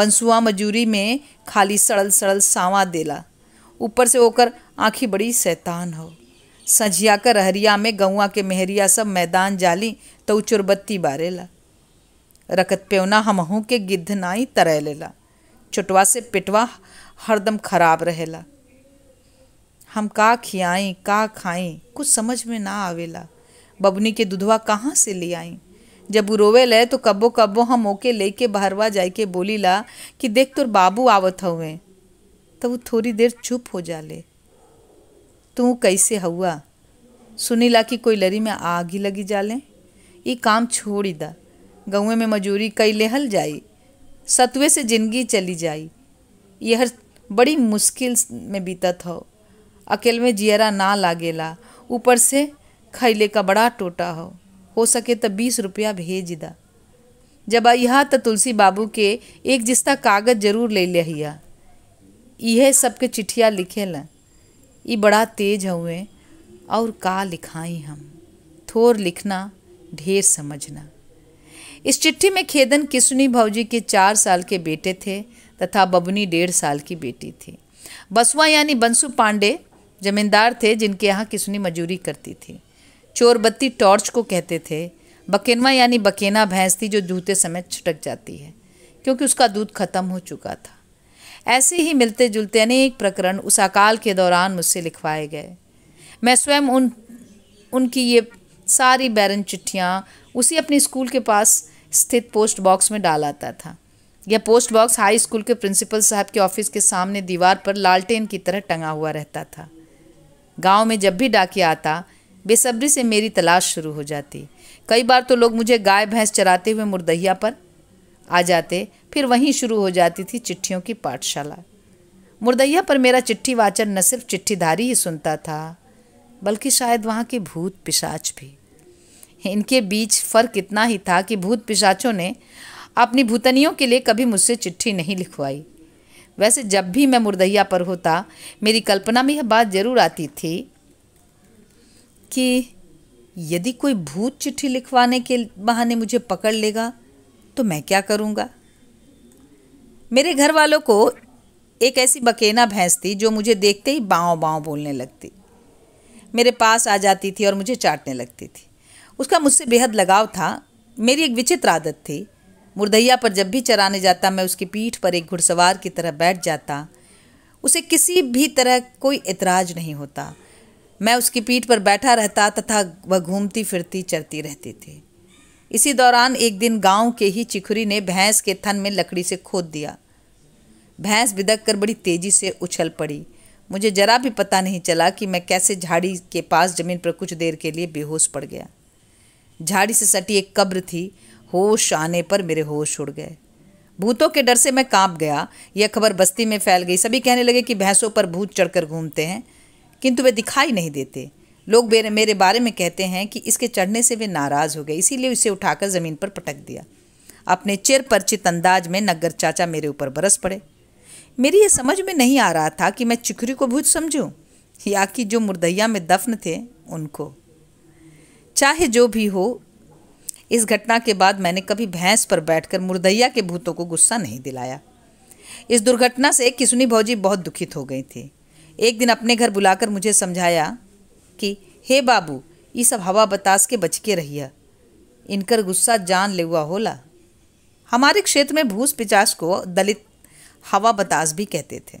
बंसुआ मजूरी में खाली सड़ल सड़ल सावा देला ऊपर से ओकर आँखी बड़ी शैतान हो सझिया कर रहरिया में गौआ के मेहरिया सब मैदान जाली तो चुरबत्ती बारेला रकत पेवना हमहू के गिद्ध नाई तरह लेला चुटवा से पिटवा हरदम खराब रहेला हम का खियाई का खाई कुछ समझ में ना आवेला बबनी के दुधवा कहाँ से ले आई जब रोवे ले तो कब्बो कब्बो हम ओके लेके बहरवा जाए के बोली ला कि देख तुर बाबू आवत हुए तब तो वो थोड़ी देर चुप हो जाले तू कैसे हुआ सुनीला कि कोई लरी में आग ही लगी जाले ये काम छोड़ी दा गऊ में मजूरी कई लेहल जाई सतुए से जिंदगी चली जाई यह बड़ी मुश्किल में बीतत हो अकेले में जियरा ना लागेला ऊपर से खैले का बड़ा टोटा हो हो सके तो बीस रुपया भेज दा जब आइया तो तुलसी बाबू के एक जिस्ता कागज जरूर ले लिया यह सबके चिट्ठिया लिखे ये बड़ा तेज हुए और का लिखाई हम थोर लिखना ढेर समझना इस चिट्ठी में खेदन किसुनी भाजी के चार साल के बेटे थे तथा बबनी डेढ़ साल की बेटी थी बसुआ यानी बंसु पांडे जमींदार थे जिनके यहाँ किसुनी मजूरी करती थी चोरबत्ती टॉर्च को कहते थे बकेनवा यानी बकेना भैंस थी जो जूते समय छिटक जाती है क्योंकि उसका दूध खत्म हो चुका था ऐसे ही मिलते जुलते अनेक प्रकरण उस अकाल के दौरान मुझसे लिखवाए गए मैं स्वयं उन उनकी ये सारी बैरन चिट्ठियाँ उसी अपने स्कूल के पास स्थित पोस्ट बॉक्स में डाल आता था यह पोस्ट बॉक्स हाई स्कूल के प्रिंसिपल साहब के ऑफिस के सामने दीवार पर लालटेन की तरह टंगा हुआ रहता था गांव में जब भी डाकिया आता बेसब्री से मेरी तलाश शुरू हो जाती कई बार तो लोग मुझे गाय भैंस चराते हुए मुर्दहिया पर आ जाते फिर वहीं शुरू हो जाती थी चिट्ठियों की पाठशाला मुर्दैया पर मेरा चिट्ठी वाचन न सिर्फ चिट्ठीधारी ही सुनता था बल्कि शायद वहाँ के भूत पिशाच भी इनके बीच फर्क इतना ही था कि भूत पिशाचों ने अपनी भूतनियों के लिए कभी मुझसे चिट्ठी नहीं लिखवाई वैसे जब भी मैं मुर्दैया पर होता मेरी कल्पना में यह बात जरूर आती थी कि यदि कोई भूत चिट्ठी लिखवाने के बहाने मुझे पकड़ लेगा तो मैं क्या करूँगा मेरे घर वालों को एक ऐसी बकेना भैंस थी जो मुझे देखते ही बाँव बाँव बोलने लगती मेरे पास आ जाती थी और मुझे चाटने लगती थी उसका मुझसे बेहद लगाव था मेरी एक विचित्र आदत थी मुर्दैया पर जब भी चराने जाता मैं उसकी पीठ पर एक घुड़सवार की तरह बैठ जाता उसे किसी भी तरह कोई इतराज नहीं होता मैं उसकी पीठ पर बैठा रहता तथा वह घूमती फिरती चरती रहती थी इसी दौरान एक दिन गांव के ही चिखुरी ने भैंस के थन में लकड़ी से खोद दिया भैंस बिदक कर बड़ी तेज़ी से उछल पड़ी मुझे ज़रा भी पता नहीं चला कि मैं कैसे झाड़ी के पास ज़मीन पर कुछ देर के लिए बेहोश पड़ गया झाड़ी से सटी एक कब्र थी होश आने पर मेरे होश उड़ गए भूतों के डर से मैं कांप गया यह खबर बस्ती में फैल गई सभी कहने लगे कि भैंसों पर भूत चढ़कर घूमते हैं किंतु वे दिखाई नहीं देते लोग मेरे बारे में कहते हैं कि इसके चढ़ने से वे नाराज़ हो गए इसीलिए इसे उठाकर ज़मीन पर पटक दिया अपने चिर परचित अंदाज में नगर चाचा मेरे ऊपर बरस पड़े मेरी ये समझ में नहीं आ रहा था कि मैं चिखरी को भूत समझूं या कि जो मुर्दैया में दफन थे उनको चाहे जो भी हो इस घटना के बाद मैंने कभी भैंस पर बैठकर मुर्दैया के भूतों को गुस्सा नहीं दिलाया इस दुर्घटना से किसुनी भौजी बहुत दुखित हो गई थी एक दिन अपने घर बुलाकर मुझे समझाया कि हे बाबू ये सब हवा बतास के बच के रहिए इनकर गुस्सा जान ले हुआ होला हमारे क्षेत्र में भूस पिचास को दलित हवा बतास भी कहते थे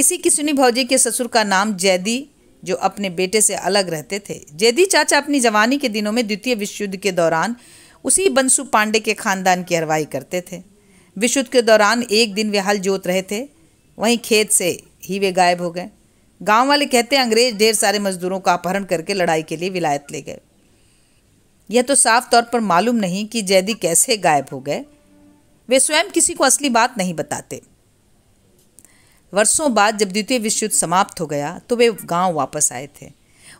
इसी किसुनी भौजी के ससुर का नाम जैदी जो अपने बेटे से अलग रहते थे जेदी चाचा अपनी जवानी के दिनों में द्वितीय विश्व युद्ध के दौरान उसी बंसु पांडे के खानदान की अरवाई करते थे विश्व युद्ध के दौरान एक दिन वे हल जोत रहे थे वहीं खेत से ही वे गायब हो गए गांव वाले कहते हैं अंग्रेज ढेर सारे मजदूरों का अपहरण करके लड़ाई के लिए विलायत ले गए यह तो साफ तौर पर मालूम नहीं कि जैदी कैसे गायब हो गए वे स्वयं किसी को असली बात नहीं बताते वर्षों बाद जब द्वितीय विश्व युद्ध समाप्त हो गया तो वे गांव वापस आए थे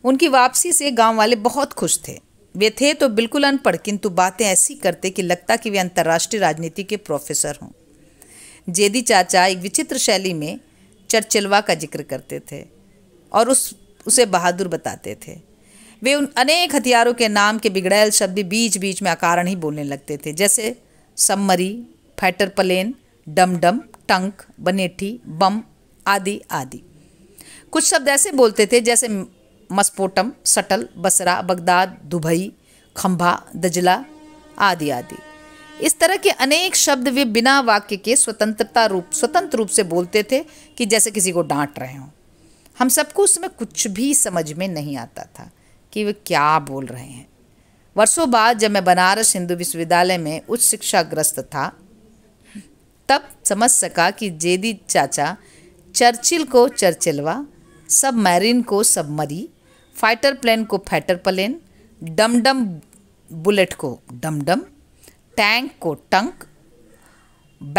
उनकी वापसी से गांव वाले बहुत खुश थे वे थे तो बिल्कुल अनपढ़ किंतु बातें ऐसी करते कि लगता कि वे अंतर्राष्ट्रीय राजनीति के प्रोफेसर हों जेदी चाचा एक विचित्र शैली में चर्चिलवा का जिक्र करते थे और उस उसे बहादुर बताते थे वे उन अनेक हथियारों के नाम के बिगड़ैल शब्द बीच बीच में अकारण ही बोलने लगते थे जैसे सम्मरी फैटर प्लेन डमडम टंक बनेठी बम आदि आदि कुछ शब्द ऐसे बोलते थे जैसे मस्पोटम सटल बसरा बगदाद दुबई खंभा दजला आदि आदि इस तरह के अनेक शब्द वे बिना वाक्य के स्वतंत्रता रूप स्वतंत्र रूप से बोलते थे कि जैसे किसी को डांट रहे हों हम सबको उसमें कुछ भी समझ में नहीं आता था कि वे क्या बोल रहे हैं वर्षों बाद जब मैं बनारस हिंदू विश्वविद्यालय में उच्च शिक्षा ग्रस्त था तब समझ सका कि जेदी चाचा चर्चिल को चर्चिलवा सब मैरिन को सब मरी फाइटर प्लेन को फाइटर प्लेन डमडम बुलेट को डमडम टैंक को टंक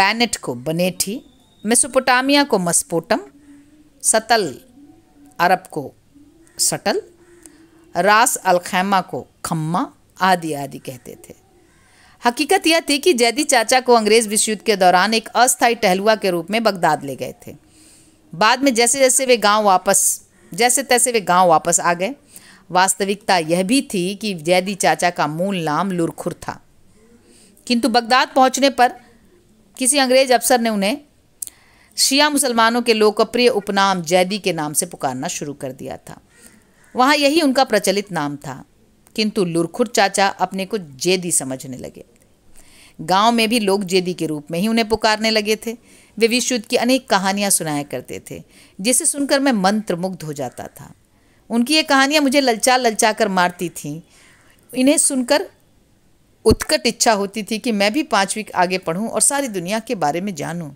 बैनेट को बनेठी मेसोपोटामिया को मस्पोटम सतल अरब को सटल रास अलखैमा को खम्मा आदि आदि कहते थे हकीकत यह थी कि जैदी चाचा को अंग्रेज़ विश्वयुद्ध के दौरान एक अस्थायी टहलुआ के रूप में बगदाद ले गए थे बाद में जैसे जैसे वे गांव वापस जैसे तैसे वे गांव वापस आ गए वास्तविकता यह भी थी कि जैदी चाचा का मूल नाम लुरखुर था किंतु बगदाद पहुंचने पर किसी अंग्रेज अफसर ने उन्हें शिया मुसलमानों के लोकप्रिय उपनाम जैदी के नाम से पुकारना शुरू कर दिया था वहाँ यही उनका प्रचलित नाम था किंतु लुरखुर चाचा अपने को जेदी समझने लगे गांव में भी लोग जेदी के रूप में ही उन्हें पुकारने लगे थे वे विश्व युद्ध की अनेक कहानियां सुनाया करते थे जिसे सुनकर मैं मंत्र मुग्ध हो जाता था उनकी ये कहानियां मुझे ललचा ललचा कर मारती थीं इन्हें सुनकर उत्कट इच्छा होती थी कि मैं भी पाँचवीं आगे पढ़ूँ और सारी दुनिया के बारे में जानूँ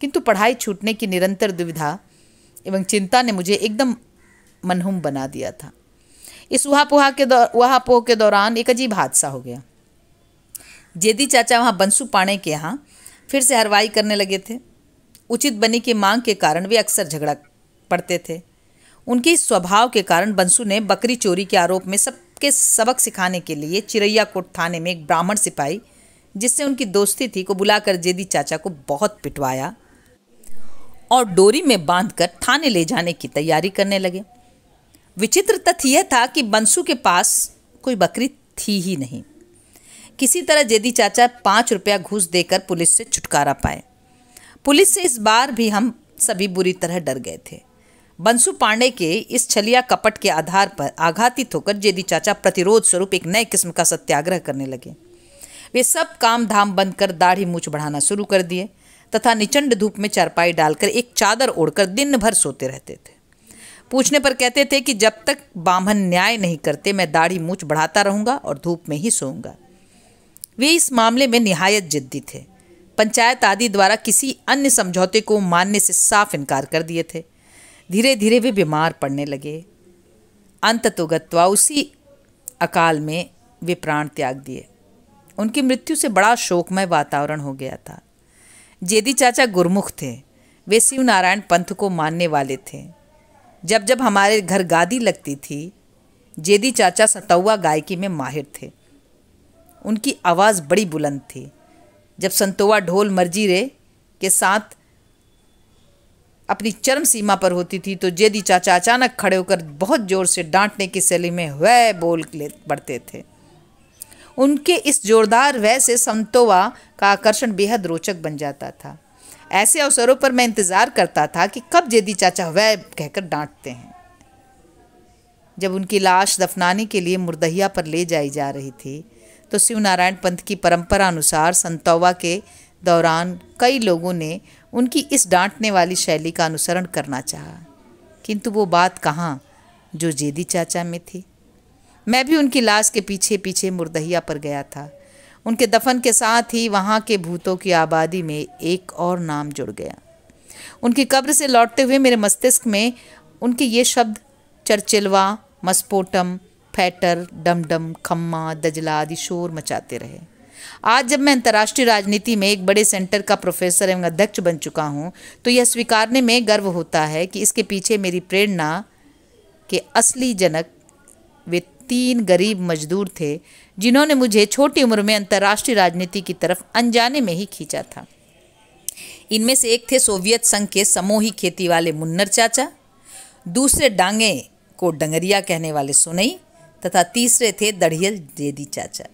किंतु पढ़ाई छूटने की निरंतर दुविधा एवं चिंता ने मुझे एकदम मनहूम बना दिया था इस उहापोहा के उहापोह के दौरान एक अजीब हादसा हो गया जेदी चाचा वहाँ बंसु पाणे के यहाँ फिर से हरवाई करने लगे थे उचित बनी की मांग के कारण वे अक्सर झगड़ा पड़ते थे उनके इस स्वभाव के कारण बंसु ने बकरी चोरी के आरोप में सबके सबक सिखाने के लिए चिरैया कोट थाने में एक ब्राह्मण सिपाही जिससे उनकी दोस्ती थी को बुलाकर जेदी चाचा को बहुत पिटवाया और डोरी में बांधकर थाने ले जाने की तैयारी करने लगे विचित्र तथ्य यह था कि बंसु के पास कोई बकरी थी ही नहीं किसी तरह जेदी चाचा पाँच रुपया घूस देकर पुलिस से छुटकारा पाए पुलिस से इस बार भी हम सभी बुरी तरह डर गए थे बंसु पांडे के इस छलिया कपट के आधार पर आघातित होकर जेदी चाचा प्रतिरोध स्वरूप एक नए किस्म का सत्याग्रह करने लगे वे सब काम धाम बंद कर दाढ़ी मूछ बढ़ाना शुरू कर दिए तथा निचंड धूप में चारपाई डालकर एक चादर ओढ़कर दिन भर सोते रहते थे पूछने पर कहते थे कि जब तक बामन न्याय नहीं करते मैं दाढ़ी मूछ बढ़ाता रहूँगा और धूप में ही सोऊंगा वे इस मामले में निहायत जिद्दी थे पंचायत आदि द्वारा किसी अन्य समझौते को मानने से साफ इनकार कर दिए थे धीरे धीरे वे बीमार पड़ने लगे अंत तो गत्वा उसी अकाल में वे प्राण त्याग दिए उनकी मृत्यु से बड़ा शोकमय वातावरण हो गया था जेदी चाचा गुरमुख थे वे शिव नारायण पंथ को मानने वाले थे जब जब हमारे घर गादी लगती थी जेदी चाचा सतौवा गायकी में माहिर थे उनकी आवाज़ बड़ी बुलंद थी जब संतोआ ढोल मर्जीरे के साथ अपनी चरम सीमा पर होती थी तो जेदी चाचा अचानक खड़े होकर बहुत ज़ोर से डांटने की शैली में वह बोल ले पड़ते थे उनके इस जोरदार वह से संतोवा का आकर्षण बेहद रोचक बन जाता था ऐसे अवसरों पर मैं इंतज़ार करता था कि कब जेदी चाचा वह कहकर डांटते हैं जब उनकी लाश दफनाने के लिए मुर्दहिया पर ले जाई जा रही थी तो शिव नारायण पंथ की परंपरा अनुसार संतौवा के दौरान कई लोगों ने उनकी इस डांटने वाली शैली का अनुसरण करना चाहा किंतु वो बात कहाँ जो जेदी चाचा में थी मैं भी उनकी लाश के पीछे पीछे मुर्दहिया पर गया था उनके दफन के साथ ही वहाँ के भूतों की आबादी में एक और नाम जुड़ गया उनकी कब्र से लौटते हुए मेरे मस्तिष्क में उनके ये शब्द चर्चिलवा मस्पोटम फैटर डमडम खम्मा दजला आदि शोर मचाते रहे आज जब मैं अंतर्राष्ट्रीय राजनीति में एक बड़े सेंटर का प्रोफेसर एवं अध्यक्ष बन चुका हूँ तो यह स्वीकारने में गर्व होता है कि इसके पीछे मेरी प्रेरणा के असली जनक वे तीन गरीब मजदूर थे जिन्होंने मुझे छोटी उम्र में अंतर्राष्ट्रीय राजनीति की तरफ अनजाने में ही खींचा था इनमें से एक थे सोवियत संघ के समूही खेती वाले मुन्नर चाचा दूसरे डांगे को डंगरिया कहने वाले सुनई तथा तीसरे थे दढ़ियल देदी चाचा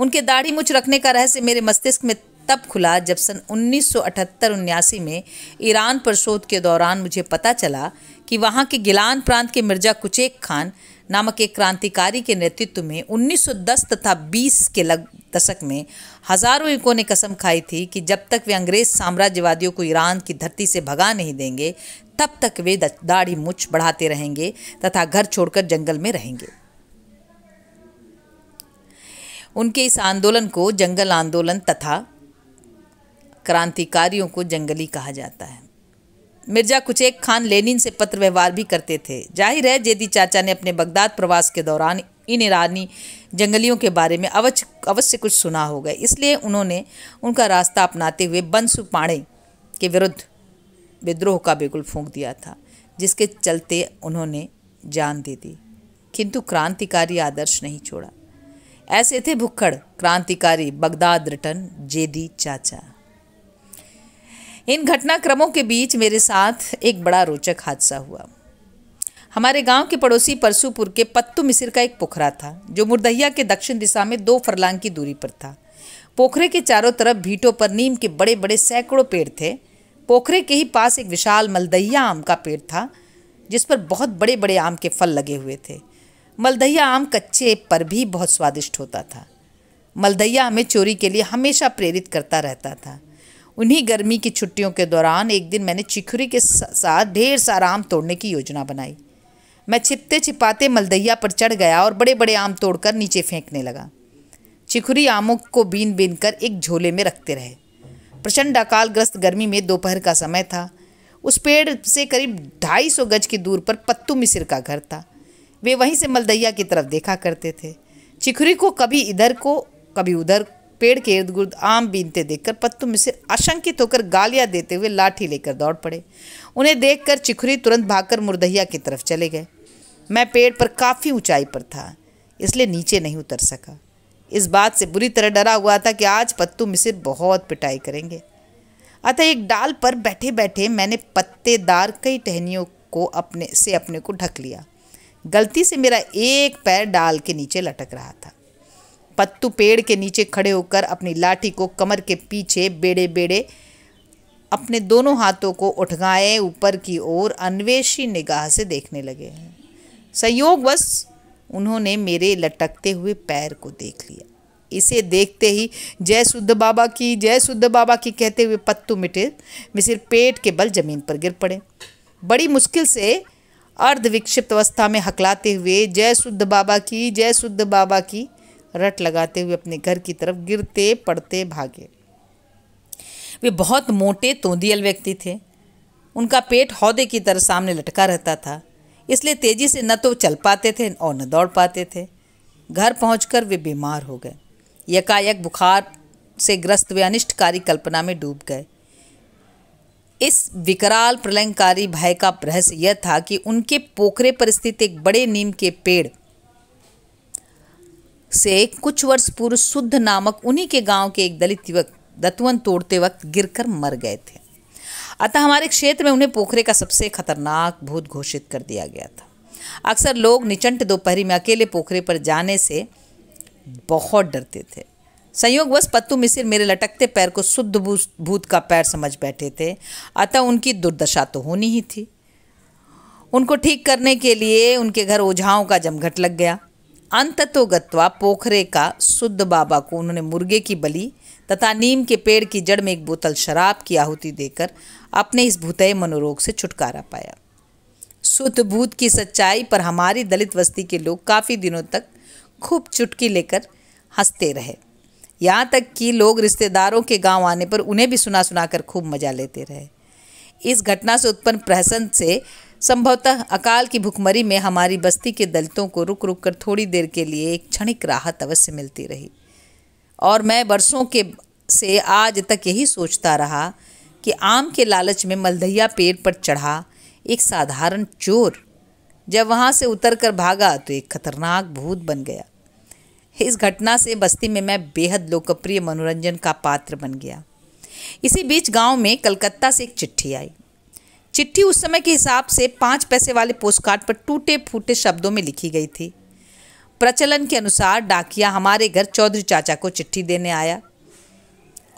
उनके दाढ़ी मुछ रखने का रहस्य मेरे मस्तिष्क में तब खुला जब सन 1978-79 में ईरान पर शोध के दौरान मुझे पता चला कि वहाँ के गिलान प्रांत के मिर्जा कुचेक खान नामक एक क्रांतिकारी के नेतृत्व में 1910 तथा 20 के लग दशक में हजारों युवकों ने कसम खाई थी कि जब तक वे अंग्रेज साम्राज्यवादियों को ईरान की धरती से भगा नहीं देंगे तब तक वे दाढ़ी मुछ बढ़ाते रहेंगे तथा घर छोड़कर जंगल में रहेंगे उनके इस आंदोलन को जंगल आंदोलन तथा क्रांतिकारियों को जंगली कहा जाता है मिर्जा कुचेक खान लेनिन से पत्र व्यवहार भी करते थे जाहिर है जेदी चाचा ने अपने बगदाद प्रवास के दौरान इन ईरानी जंगलियों के बारे में अवश्य अवश्य कुछ सुना होगा इसलिए उन्होंने उनका रास्ता अपनाते हुए बंसु पाणे के विरुद्ध विद्रोह का बिगुल फूंक दिया था जिसके चलते उन्होंने जान दे दी किंतु क्रांतिकारी आदर्श नहीं छोड़ा ऐसे थे भुक्खड़ क्रांतिकारी बगदाद रिटर्न जेदी चाचा इन घटनाक्रमों के बीच मेरे साथ एक बड़ा रोचक हादसा हुआ हमारे गांव के पड़ोसी परसुपुर के पत्तू मिसिर का एक पोखरा था जो मुरदहिया के दक्षिण दिशा में दो फरलांग की दूरी पर था पोखरे के चारों तरफ भीटों पर नीम के बड़े बड़े सैकड़ों पेड़ थे पोखरे के ही पास एक विशाल मलदहिया आम का पेड़ था जिस पर बहुत बड़े बड़े आम के फल लगे हुए थे मलदहिया आम कच्चे पर भी बहुत स्वादिष्ट होता था मलदहिया हमें चोरी के लिए हमेशा प्रेरित करता रहता था उन्हीं गर्मी की छुट्टियों के दौरान एक दिन मैंने चिखुरी के साथ ढेर सा आम तोड़ने की योजना बनाई मैं छिपते छिपाते मलदैया पर चढ़ गया और बड़े बड़े आम तोड़कर नीचे फेंकने लगा चिखुरी आमों को बीन बीन कर एक झोले में रखते रहे प्रचंड अकालग्रस्त गर्मी में दोपहर का समय था उस पेड़ से करीब ढाई सौ गज की दूर पर पत्तू मिसिर का घर था वे वहीं से मलदैया की तरफ देखा करते थे चिखुरी को कभी इधर को कभी उधर पेड़ के इर्द गिर्द आम बीनते देखकर पत्तों में से आशंकित होकर गालियां देते हुए लाठी लेकर दौड़ पड़े उन्हें देखकर चिखुरी तुरंत भागकर मुर्दहिया की तरफ चले गए मैं पेड़ पर काफ़ी ऊंचाई पर था इसलिए नीचे नहीं उतर सका इस बात से बुरी तरह डरा हुआ था कि आज पत्तू मिसिर बहुत पिटाई करेंगे अतः एक डाल पर बैठे बैठे मैंने पत्तेदार कई टहनियों को अपने से अपने को ढक लिया गलती से मेरा एक पैर डाल के नीचे लटक रहा था पत्तू पेड़ के नीचे खड़े होकर अपनी लाठी को कमर के पीछे बेड़े बेड़े अपने दोनों हाथों को उठगाए ऊपर की ओर अन्वेषी निगाह से देखने लगे हैं संयोग बस उन्होंने मेरे लटकते हुए पैर को देख लिया इसे देखते ही जय शुद्ध बाबा की जय शुद्ध बाबा की कहते हुए पत्तू मिटे मिसिर पेट के बल जमीन पर गिर पड़े बड़ी मुश्किल से अर्धविक्षिप्त अवस्था में हकलाते हुए जय शुद्ध बाबा की जय शुद्ध बाबा की रट लगाते हुए अपने घर की तरफ गिरते पड़ते भागे वे बहुत मोटे तोंदियल व्यक्ति थे उनका पेट हौदे की तरह सामने लटका रहता था इसलिए तेज़ी से न तो चल पाते थे और न दौड़ पाते थे घर पहुंचकर वे बीमार हो गए यकायक बुखार से ग्रस्त वे अनिष्टकारी कल्पना में डूब गए इस विकराल प्रलयकारी भय का रहस्य यह था कि उनके पोखरे पर स्थित एक बड़े नीम के पेड़ से कुछ वर्ष पूर्व शुद्ध नामक उन्हीं के गांव के एक दलित युवक दतवन तोड़ते वक्त गिरकर मर गए थे अतः हमारे क्षेत्र में उन्हें पोखरे का सबसे खतरनाक भूत घोषित कर दिया गया था अक्सर लोग निचंट दोपहरी में अकेले पोखरे पर जाने से बहुत डरते थे संयोग बस पत्तू मिसिर मेरे लटकते पैर को शुद्ध भूत का पैर समझ बैठे थे अतः उनकी दुर्दशा तो होनी ही थी उनको ठीक करने के लिए उनके घर ओझाओं का जमघट लग गया अंत तो गत्वा पोखरे का शुद्ध बाबा को उन्होंने मुर्गे की बलि तथा नीम के पेड़ की जड़ में एक बोतल शराब की आहुति देकर अपने इस भूतय मनोरोग से छुटकारा पाया शुद्ध भूत की सच्चाई पर हमारी दलित बस्ती के लोग काफ़ी दिनों तक खूब चुटकी लेकर हंसते रहे यहाँ तक कि लोग रिश्तेदारों के गांव आने पर उन्हें भी सुना सुना कर खूब मजा लेते रहे इस घटना से उत्पन्न प्रहसन से संभवतः अकाल की भुखमरी में हमारी बस्ती के दलितों को रुक रुक कर थोड़ी देर के लिए एक क्षणिक राहत अवश्य मिलती रही और मैं बरसों के से आज तक यही सोचता रहा कि आम के लालच में मलदहिया पेड़ पर चढ़ा एक साधारण चोर जब वहाँ से उतर कर भागा तो एक खतरनाक भूत बन गया इस घटना से बस्ती में मैं बेहद लोकप्रिय मनोरंजन का पात्र बन गया इसी बीच गांव में कलकत्ता से एक चिट्ठी आई चिट्ठी उस समय के हिसाब से पाँच पैसे वाले पोस्टकार्ड पर टूटे फूटे शब्दों में लिखी गई थी प्रचलन के अनुसार डाकिया हमारे घर चौधरी चाचा को चिट्ठी देने आया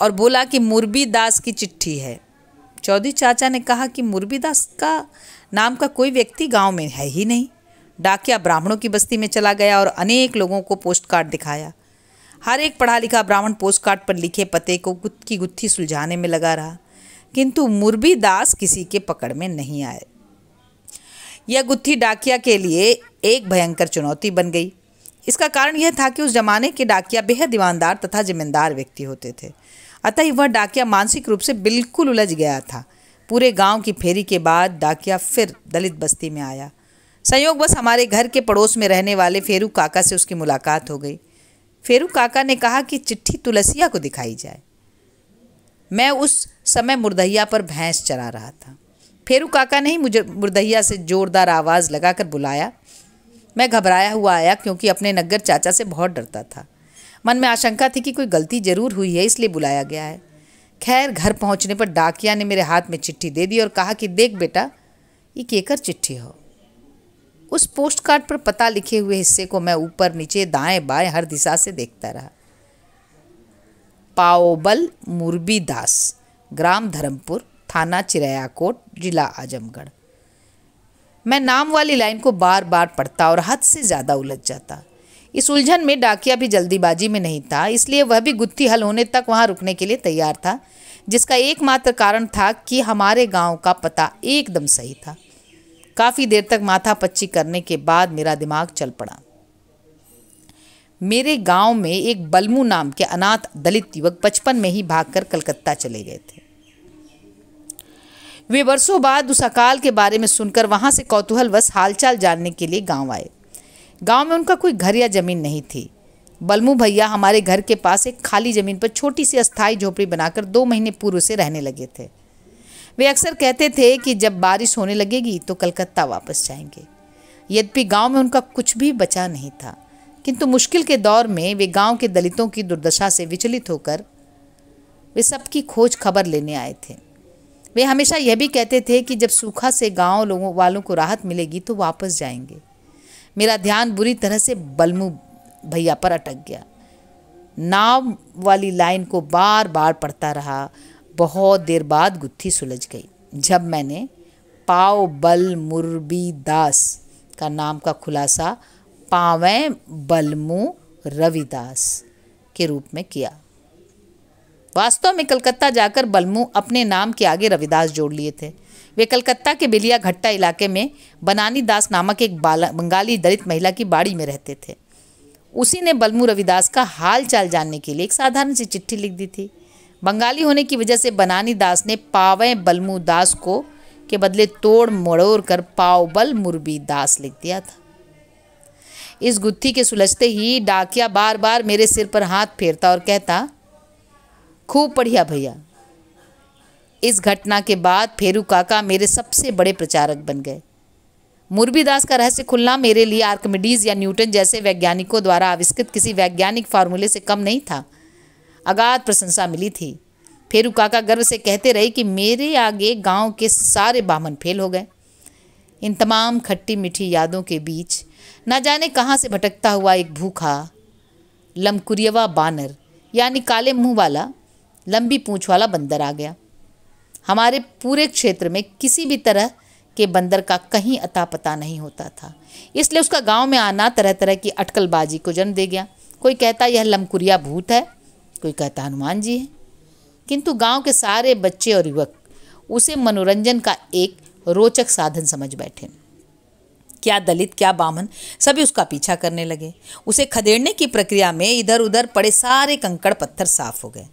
और बोला कि मुरबी दास की चिट्ठी है चौधरी चाचा ने कहा कि मुरबी दास का नाम का कोई व्यक्ति गांव में है ही नहीं डाकिया ब्राह्मणों की बस्ती में चला गया और अनेक लोगों को पोस्ट कार्ड दिखाया हर एक पढ़ा लिखा ब्राह्मण पोस्ट कार्ड पर लिखे पते को गुत की गुत्थी सुलझाने में लगा रहा किंतु मुरबी दास किसी के पकड़ में नहीं आए यह गुत्थी डाकिया के लिए एक भयंकर चुनौती बन गई इसका कारण यह था कि उस जमाने के डाकिया बेहद ईमानदार तथा जिम्मेदार व्यक्ति होते थे अतः वह डाकिया मानसिक रूप से बिल्कुल उलझ गया था पूरे गांव की फेरी के बाद डाकिया फिर दलित बस्ती में आया संयोग बस हमारे घर के पड़ोस में रहने वाले फेरू काका से उसकी मुलाकात हो गई फेरू काका ने कहा कि चिट्ठी तुलसिया को दिखाई जाए मैं उस समय मुर्दहिया पर भैंस चरा रहा था फेरू काका ने ही मुझे मुर्दहिया से ज़ोरदार आवाज़ लगाकर बुलाया मैं घबराया हुआ आया क्योंकि अपने नग्गर चाचा से बहुत डरता था मन में आशंका थी कि कोई गलती ज़रूर हुई है इसलिए बुलाया गया है खैर घर पहुंचने पर डाकिया ने मेरे हाथ में चिट्ठी दे दी और कहा कि देख बेटा ये केकर चिट्ठी हो उस पोस्ट कार्ड पर पता लिखे हुए हिस्से को मैं ऊपर नीचे दाएं बाएं हर दिशा से देखता रहा पाओबल मुरबी दास ग्राम धर्मपुर थाना चिरायाकोट जिला आजमगढ़ मैं नाम वाली लाइन को बार बार पढ़ता और हद से ज़्यादा उलझ जाता इस उलझन में डाकिया भी जल्दीबाजी में नहीं था इसलिए वह भी गुत्थी हल होने तक वहाँ रुकने के लिए तैयार था जिसका एकमात्र कारण था कि हमारे गांव का पता एकदम सही था काफ़ी देर तक माथा पच्ची करने के बाद मेरा दिमाग चल पड़ा मेरे गांव में एक बलमू नाम के अनाथ दलित युवक बचपन में ही भागकर कलकत्ता चले गए थे वे वर्षों बाद उस अकाल के बारे में सुनकर वहाँ से कौतूहलवश हालचाल जानने के लिए गांव आए गांव में उनका कोई घर या ज़मीन नहीं थी बलमू भैया हमारे घर के पास एक खाली ज़मीन पर छोटी सी अस्थाई झोपड़ी बनाकर दो महीने पूर्व से रहने लगे थे वे अक्सर कहते थे कि जब बारिश होने लगेगी तो कलकत्ता वापस जाएंगे यद्यपि गांव में उनका कुछ भी बचा नहीं था किंतु मुश्किल के दौर में वे गांव के दलितों की दुर्दशा से विचलित होकर वे सबकी खोज खबर लेने आए थे वे हमेशा यह भी कहते थे कि जब सूखा से गांव लोगों वालों को राहत मिलेगी तो वापस जाएंगे मेरा ध्यान बुरी तरह से बलमू भैया पर अटक गया नाव वाली लाइन को बार बार पढ़ता रहा बहुत देर बाद गुत्थी सुलझ गई जब मैंने पाओ बल मुरबी दास का नाम का खुलासा पावें बलमु रविदास के रूप में किया वास्तव में कलकत्ता जाकर बलमु अपने नाम के आगे रविदास जोड़ लिए थे वे कलकत्ता के बिलिया घट्टा इलाके में बनानी दास नामक एक बंगाली दलित महिला की बाड़ी में रहते थे उसी ने बलमू रविदास का हाल चाल जानने के लिए एक साधारण सी चिट्ठी लिख दी थी बंगाली होने की वजह से बनानी दास ने पावें बलमू दास को के बदले तोड़ मड़ोड़ कर बल मुरबी दास लिख दिया था इस गुत्थी के सुलझते ही डाकिया बार बार मेरे सिर पर हाथ फेरता और कहता खूब बढ़िया भैया इस घटना के बाद फेरू काका मेरे सबसे बड़े प्रचारक बन गए मुरबीदास का रहस्य खुलना मेरे लिए आर्कमिडीज या न्यूटन जैसे वैज्ञानिकों द्वारा आविष्कृत किसी वैज्ञानिक फार्मूले से कम नहीं था अगाध प्रशंसा मिली थी फेरू काका गर्व से कहते रहे कि मेरे आगे गांव के सारे बामन फेल हो गए इन तमाम खट्टी मीठी यादों के बीच ना जाने कहाँ से भटकता हुआ एक भूखा लमकुरियवा बानर यानी काले मुंह वाला लंबी पूँछ वाला बंदर आ गया हमारे पूरे क्षेत्र में किसी भी तरह के बंदर का कहीं अता पता नहीं होता था इसलिए उसका गांव में आना तरह तरह की अटकलबाजी को जन्म दे गया कोई कहता यह लमकुरिया भूत है कोई कहता हनुमान जी है किंतु गांव के सारे बच्चे और युवक उसे मनोरंजन का एक रोचक साधन समझ बैठे क्या दलित क्या बामन सभी उसका पीछा करने लगे उसे खदेड़ने की प्रक्रिया में इधर उधर पड़े सारे कंकड़ पत्थर साफ हो गए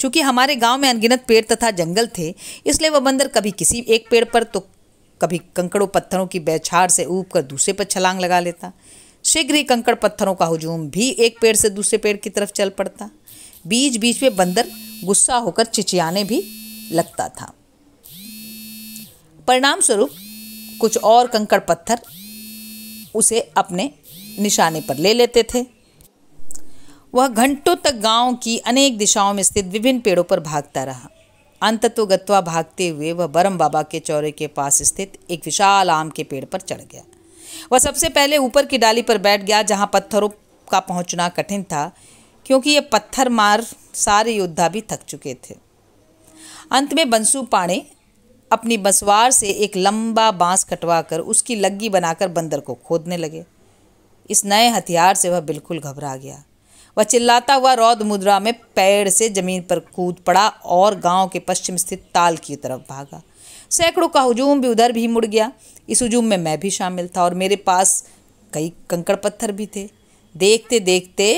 चूंकि हमारे गांव में अनगिनत पेड़ तथा जंगल थे इसलिए वह बंदर कभी किसी एक पेड़ पर तो कभी कंकड़ों पत्थरों की बौछार से ऊब कर दूसरे पर छलांग लगा लेता शीघ्र ही कंकड़ पत्थरों का हुजूम भी एक पेड़ से दूसरे पेड़ की तरफ चल पड़ता बीच बीच में बंदर गुस्सा होकर चिचियाने भी लगता था परिणाम स्वरूप कुछ और कंकड़ पत्थर उसे अपने निशाने पर ले लेते थे वह घंटों तक गांव की अनेक दिशाओं में स्थित विभिन्न पेड़ों पर भागता रहा अंततो गत्वा भागते हुए वह बरम बाबा के चौरे के पास स्थित एक विशाल आम के पेड़ पर चढ़ गया वह सबसे पहले ऊपर की डाली पर बैठ गया जहां पत्थरों का पहुंचना कठिन था क्योंकि ये पत्थर मार सारे योद्धा भी थक चुके थे अंत में बंसू पाणे अपनी बसवार से एक लंबा बांस कटवाकर उसकी लग्गी बनाकर बंदर को खोदने लगे इस नए हथियार से वह बिल्कुल घबरा गया वह चिल्लाता हुआ रौद मुद्रा में पैर से जमीन पर कूद पड़ा और गांव के पश्चिम स्थित ताल की तरफ भागा सैकड़ों का हजूम भी उधर भी मुड़ गया इस हजूम में मैं भी शामिल था और मेरे पास कई कंकड़ पत्थर भी थे देखते देखते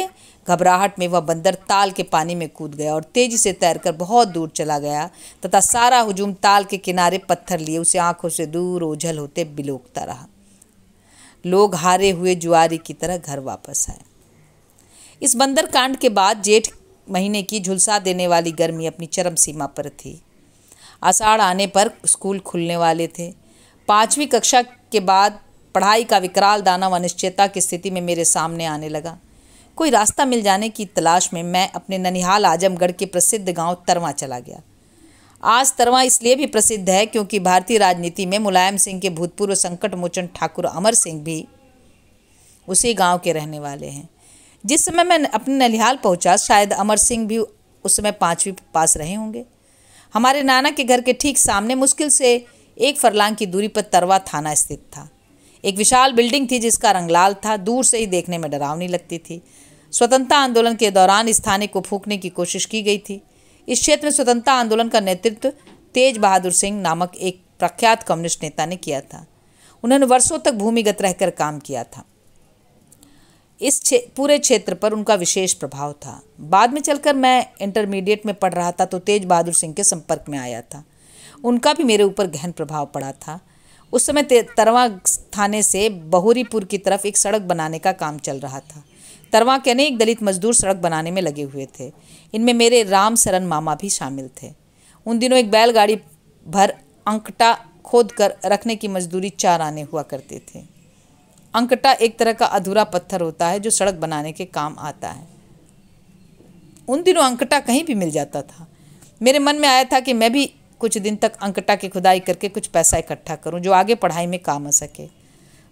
घबराहट में वह बंदर ताल के पानी में कूद गया और तेजी से तैरकर बहुत दूर चला गया तथा सारा हुजूम ताल के किनारे पत्थर लिए उसे आंखों से दूर ओझल होते बिलोकता रहा लोग हारे हुए जुआरी की तरह घर वापस आए इस बंदर कांड के बाद जेठ महीने की झुलसा देने वाली गर्मी अपनी चरम सीमा पर थी आषाढ़ आने पर स्कूल खुलने वाले थे पाँचवीं कक्षा के बाद पढ़ाई का विकराल व अनिश्चयता की स्थिति में मेरे सामने आने लगा कोई रास्ता मिल जाने की तलाश में मैं अपने ननिहाल आजमगढ़ के प्रसिद्ध गांव तरवा चला गया आज तरवा इसलिए भी प्रसिद्ध है क्योंकि भारतीय राजनीति में मुलायम सिंह के भूतपूर्व संकट मोचन ठाकुर अमर सिंह भी उसी गांव के रहने वाले हैं जिस समय मैं अपने ननिहाल पहुंचा शायद अमर सिंह भी उस समय पाँचवीं पास रहे होंगे हमारे नाना के घर के ठीक सामने मुश्किल से एक फरलांग की दूरी पर तरवा थाना स्थित था एक विशाल बिल्डिंग थी जिसका रंग लाल था दूर से ही देखने में डरावनी लगती थी स्वतंत्रता आंदोलन के दौरान इस थाने को फूकने की कोशिश की गई थी इस क्षेत्र में स्वतंत्रता आंदोलन का नेतृत्व तेज बहादुर सिंह नामक एक प्रख्यात कम्युनिस्ट नेता ने किया था उन्होंने वर्षों तक भूमिगत रहकर काम किया था इस छे, पूरे क्षेत्र पर उनका विशेष प्रभाव था बाद में चलकर मैं इंटरमीडिएट में पढ़ रहा था तो तेज बहादुर सिंह के संपर्क में आया था उनका भी मेरे ऊपर गहन प्रभाव पड़ा था उस समय तरवा थाने से बहुरीपुर की तरफ एक सड़क बनाने का काम चल रहा था तरवा कहने एक दलित मजदूर सड़क बनाने में लगे हुए थे इनमें मेरे राम सरन मामा भी शामिल थे उन दिनों एक बैलगाड़ी भर अंकटा खोद कर रखने की मजदूरी चार आने हुआ करते थे अंकटा एक तरह का अधूरा पत्थर होता है जो सड़क बनाने के काम आता है उन दिनों अंकटा कहीं भी मिल जाता था मेरे मन में आया था कि मैं भी कुछ दिन तक अंकटा की खुदाई करके कुछ पैसा इकट्ठा करूं जो आगे पढ़ाई में काम आ सके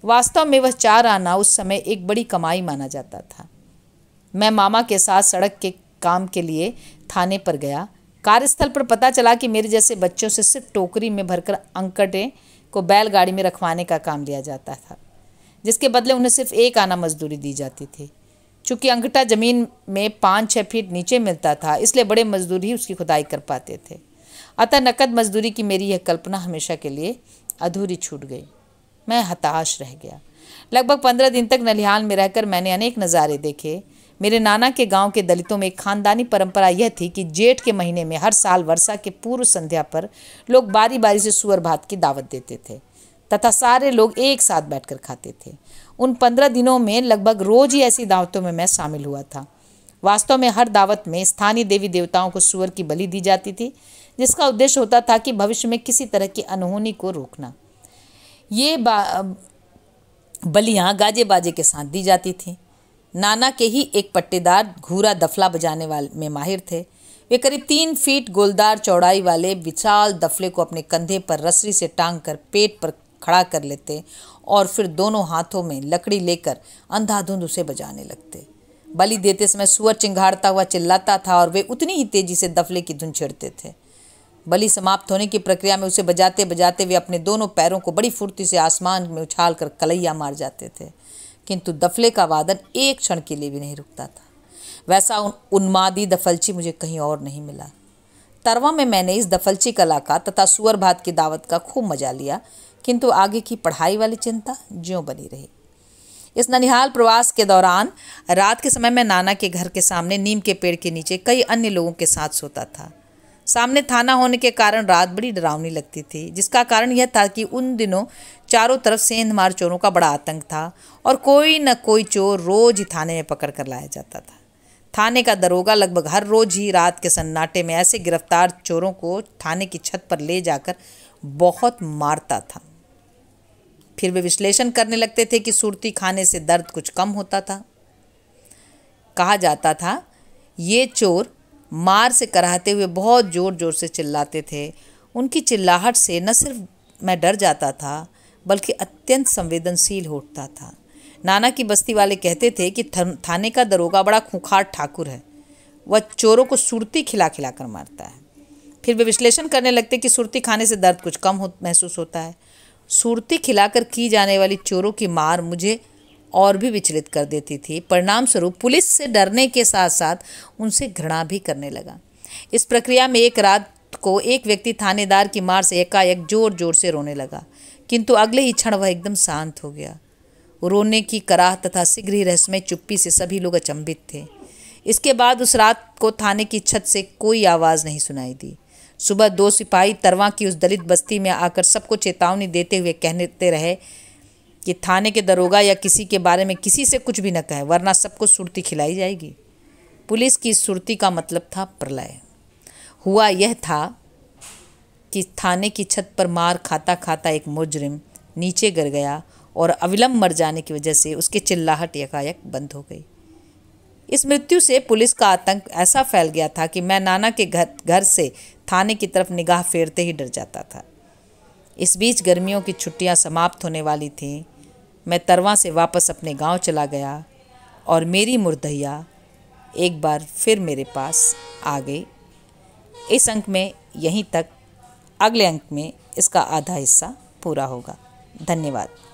वास्तव में वह चार आना उस समय एक बड़ी कमाई माना जाता था मैं मामा के साथ सड़क के काम के लिए थाने पर गया कार्यस्थल पर पता चला कि मेरे जैसे बच्चों से सिर्फ टोकरी में भरकर अंकटे को बैलगाड़ी में रखवाने का काम लिया जाता था जिसके बदले उन्हें सिर्फ एक आना मजदूरी दी जाती थी चूँकि अंकटा ज़मीन में पाँच छः फीट नीचे मिलता था इसलिए बड़े मजदूर ही उसकी खुदाई कर पाते थे अतः नकद मजदूरी की मेरी यह कल्पना हमेशा के लिए अधूरी छूट गई मैं हताश रह गया लगभग पंद्रह दिन तक नलिहाल में रहकर मैंने अनेक नज़ारे देखे मेरे नाना के गांव के दलितों में एक खानदानी परंपरा यह थी कि जेठ के महीने में हर साल वर्षा के पूर्व संध्या पर लोग बारी बारी से सुअर भात की दावत देते थे तथा सारे लोग एक साथ बैठकर खाते थे उन पंद्रह दिनों में लगभग रोज ही ऐसी दावतों में मैं शामिल हुआ था वास्तव में हर दावत में स्थानीय देवी देवताओं को सुअर की बलि दी जाती थी जिसका उद्देश्य होता था कि भविष्य में किसी तरह की अनहोनी को रोकना ये बलियाँ गाजे बाजे के साथ दी जाती थीं नाना के ही एक पट्टेदार घूरा दफला बजाने वाले में माहिर थे वे करीब तीन फीट गोलदार चौड़ाई वाले विशाल दफले को अपने कंधे पर रसरी से टांग कर पेट पर खड़ा कर लेते और फिर दोनों हाथों में लकड़ी लेकर अंधाधुंध उसे बजाने लगते बलि देते समय सुअर चिंगाड़ता हुआ चिल्लाता था और वे उतनी ही तेजी से दफले की धुन छिड़ते थे बलि समाप्त होने की प्रक्रिया में उसे बजाते बजाते वे अपने दोनों पैरों को बड़ी फुर्ती से आसमान में उछाल कर कलैया मार जाते थे किंतु दफले का वादन एक क्षण के लिए भी नहीं रुकता था वैसा उन उन्मादी दफलची मुझे कहीं और नहीं मिला तरवा में मैंने इस दफलची कला का तथा सुअर भात की दावत का खूब मजा लिया किंतु आगे की पढ़ाई वाली चिंता ज्यों बनी रही इस ननिहाल प्रवास के दौरान रात के समय मैं नाना के घर के सामने नीम के पेड़ के नीचे कई अन्य लोगों के साथ सोता था सामने थाना होने के कारण रात बड़ी डरावनी लगती थी जिसका कारण यह था कि उन दिनों चारों तरफ सेंधमार चोरों का बड़ा आतंक था और कोई न कोई चोर रोज ही थाने में पकड़ कर लाया जाता था थाने का दरोगा लगभग हर रोज ही रात के सन्नाटे में ऐसे गिरफ्तार चोरों को थाने की छत पर ले जाकर बहुत मारता था फिर वे विश्लेषण करने लगते थे कि सुरती खाने से दर्द कुछ कम होता था कहा जाता था ये चोर मार से कराहते हुए बहुत ज़ोर ज़ोर से चिल्लाते थे उनकी चिल्लाहट से न सिर्फ मैं डर जाता था बल्कि अत्यंत संवेदनशील होता था नाना की बस्ती वाले कहते थे कि थाने का दरोगा बड़ा खूंखार ठाकुर है वह चोरों को सुरती खिला खिला कर मारता है फिर वे विश्लेषण करने लगते कि सुरती खाने से दर्द कुछ कम हो महसूस होता है सुरती खिलाकर की जाने वाली चोरों की मार मुझे और भी विचलित कर देती थी परिणाम स्वरूप पुलिस से डरने के साथ साथ उनसे घृणा भी करने लगा इस प्रक्रिया में एक रात को एक व्यक्ति थानेदार की मार से एकाएक जोर जोर से रोने लगा किंतु अगले ही क्षण वह एकदम शांत हो गया रोने की कराह तथा शीघ्र ही रहस्यमय चुप्पी से सभी लोग अचंभित थे इसके बाद उस रात को थाने की छत से कोई आवाज़ नहीं सुनाई दी सुबह दो सिपाही तरवा की उस दलित बस्ती में आकर सबको चेतावनी देते हुए कहते रहे कि थाने के दरोगा या किसी के बारे में किसी से कुछ भी न कहे वरना सबको सुर्ती खिलाई जाएगी पुलिस की सुर्ती का मतलब था प्रलय हुआ यह था कि थाने की छत पर मार खाता खाता एक मुजरिम नीचे गिर गया और अविलंब मर जाने की वजह से उसके चिल्लाहट यकायक बंद हो गई इस मृत्यु से पुलिस का आतंक ऐसा फैल गया था कि मैं नाना के घर घर से थाने की तरफ निगाह फेरते ही डर जाता था इस बीच गर्मियों की छुट्टियां समाप्त होने वाली थीं मैं तरवा से वापस अपने गांव चला गया और मेरी मुर्दहिया एक बार फिर मेरे पास आ गई इस अंक में यहीं तक अगले अंक में इसका आधा हिस्सा पूरा होगा धन्यवाद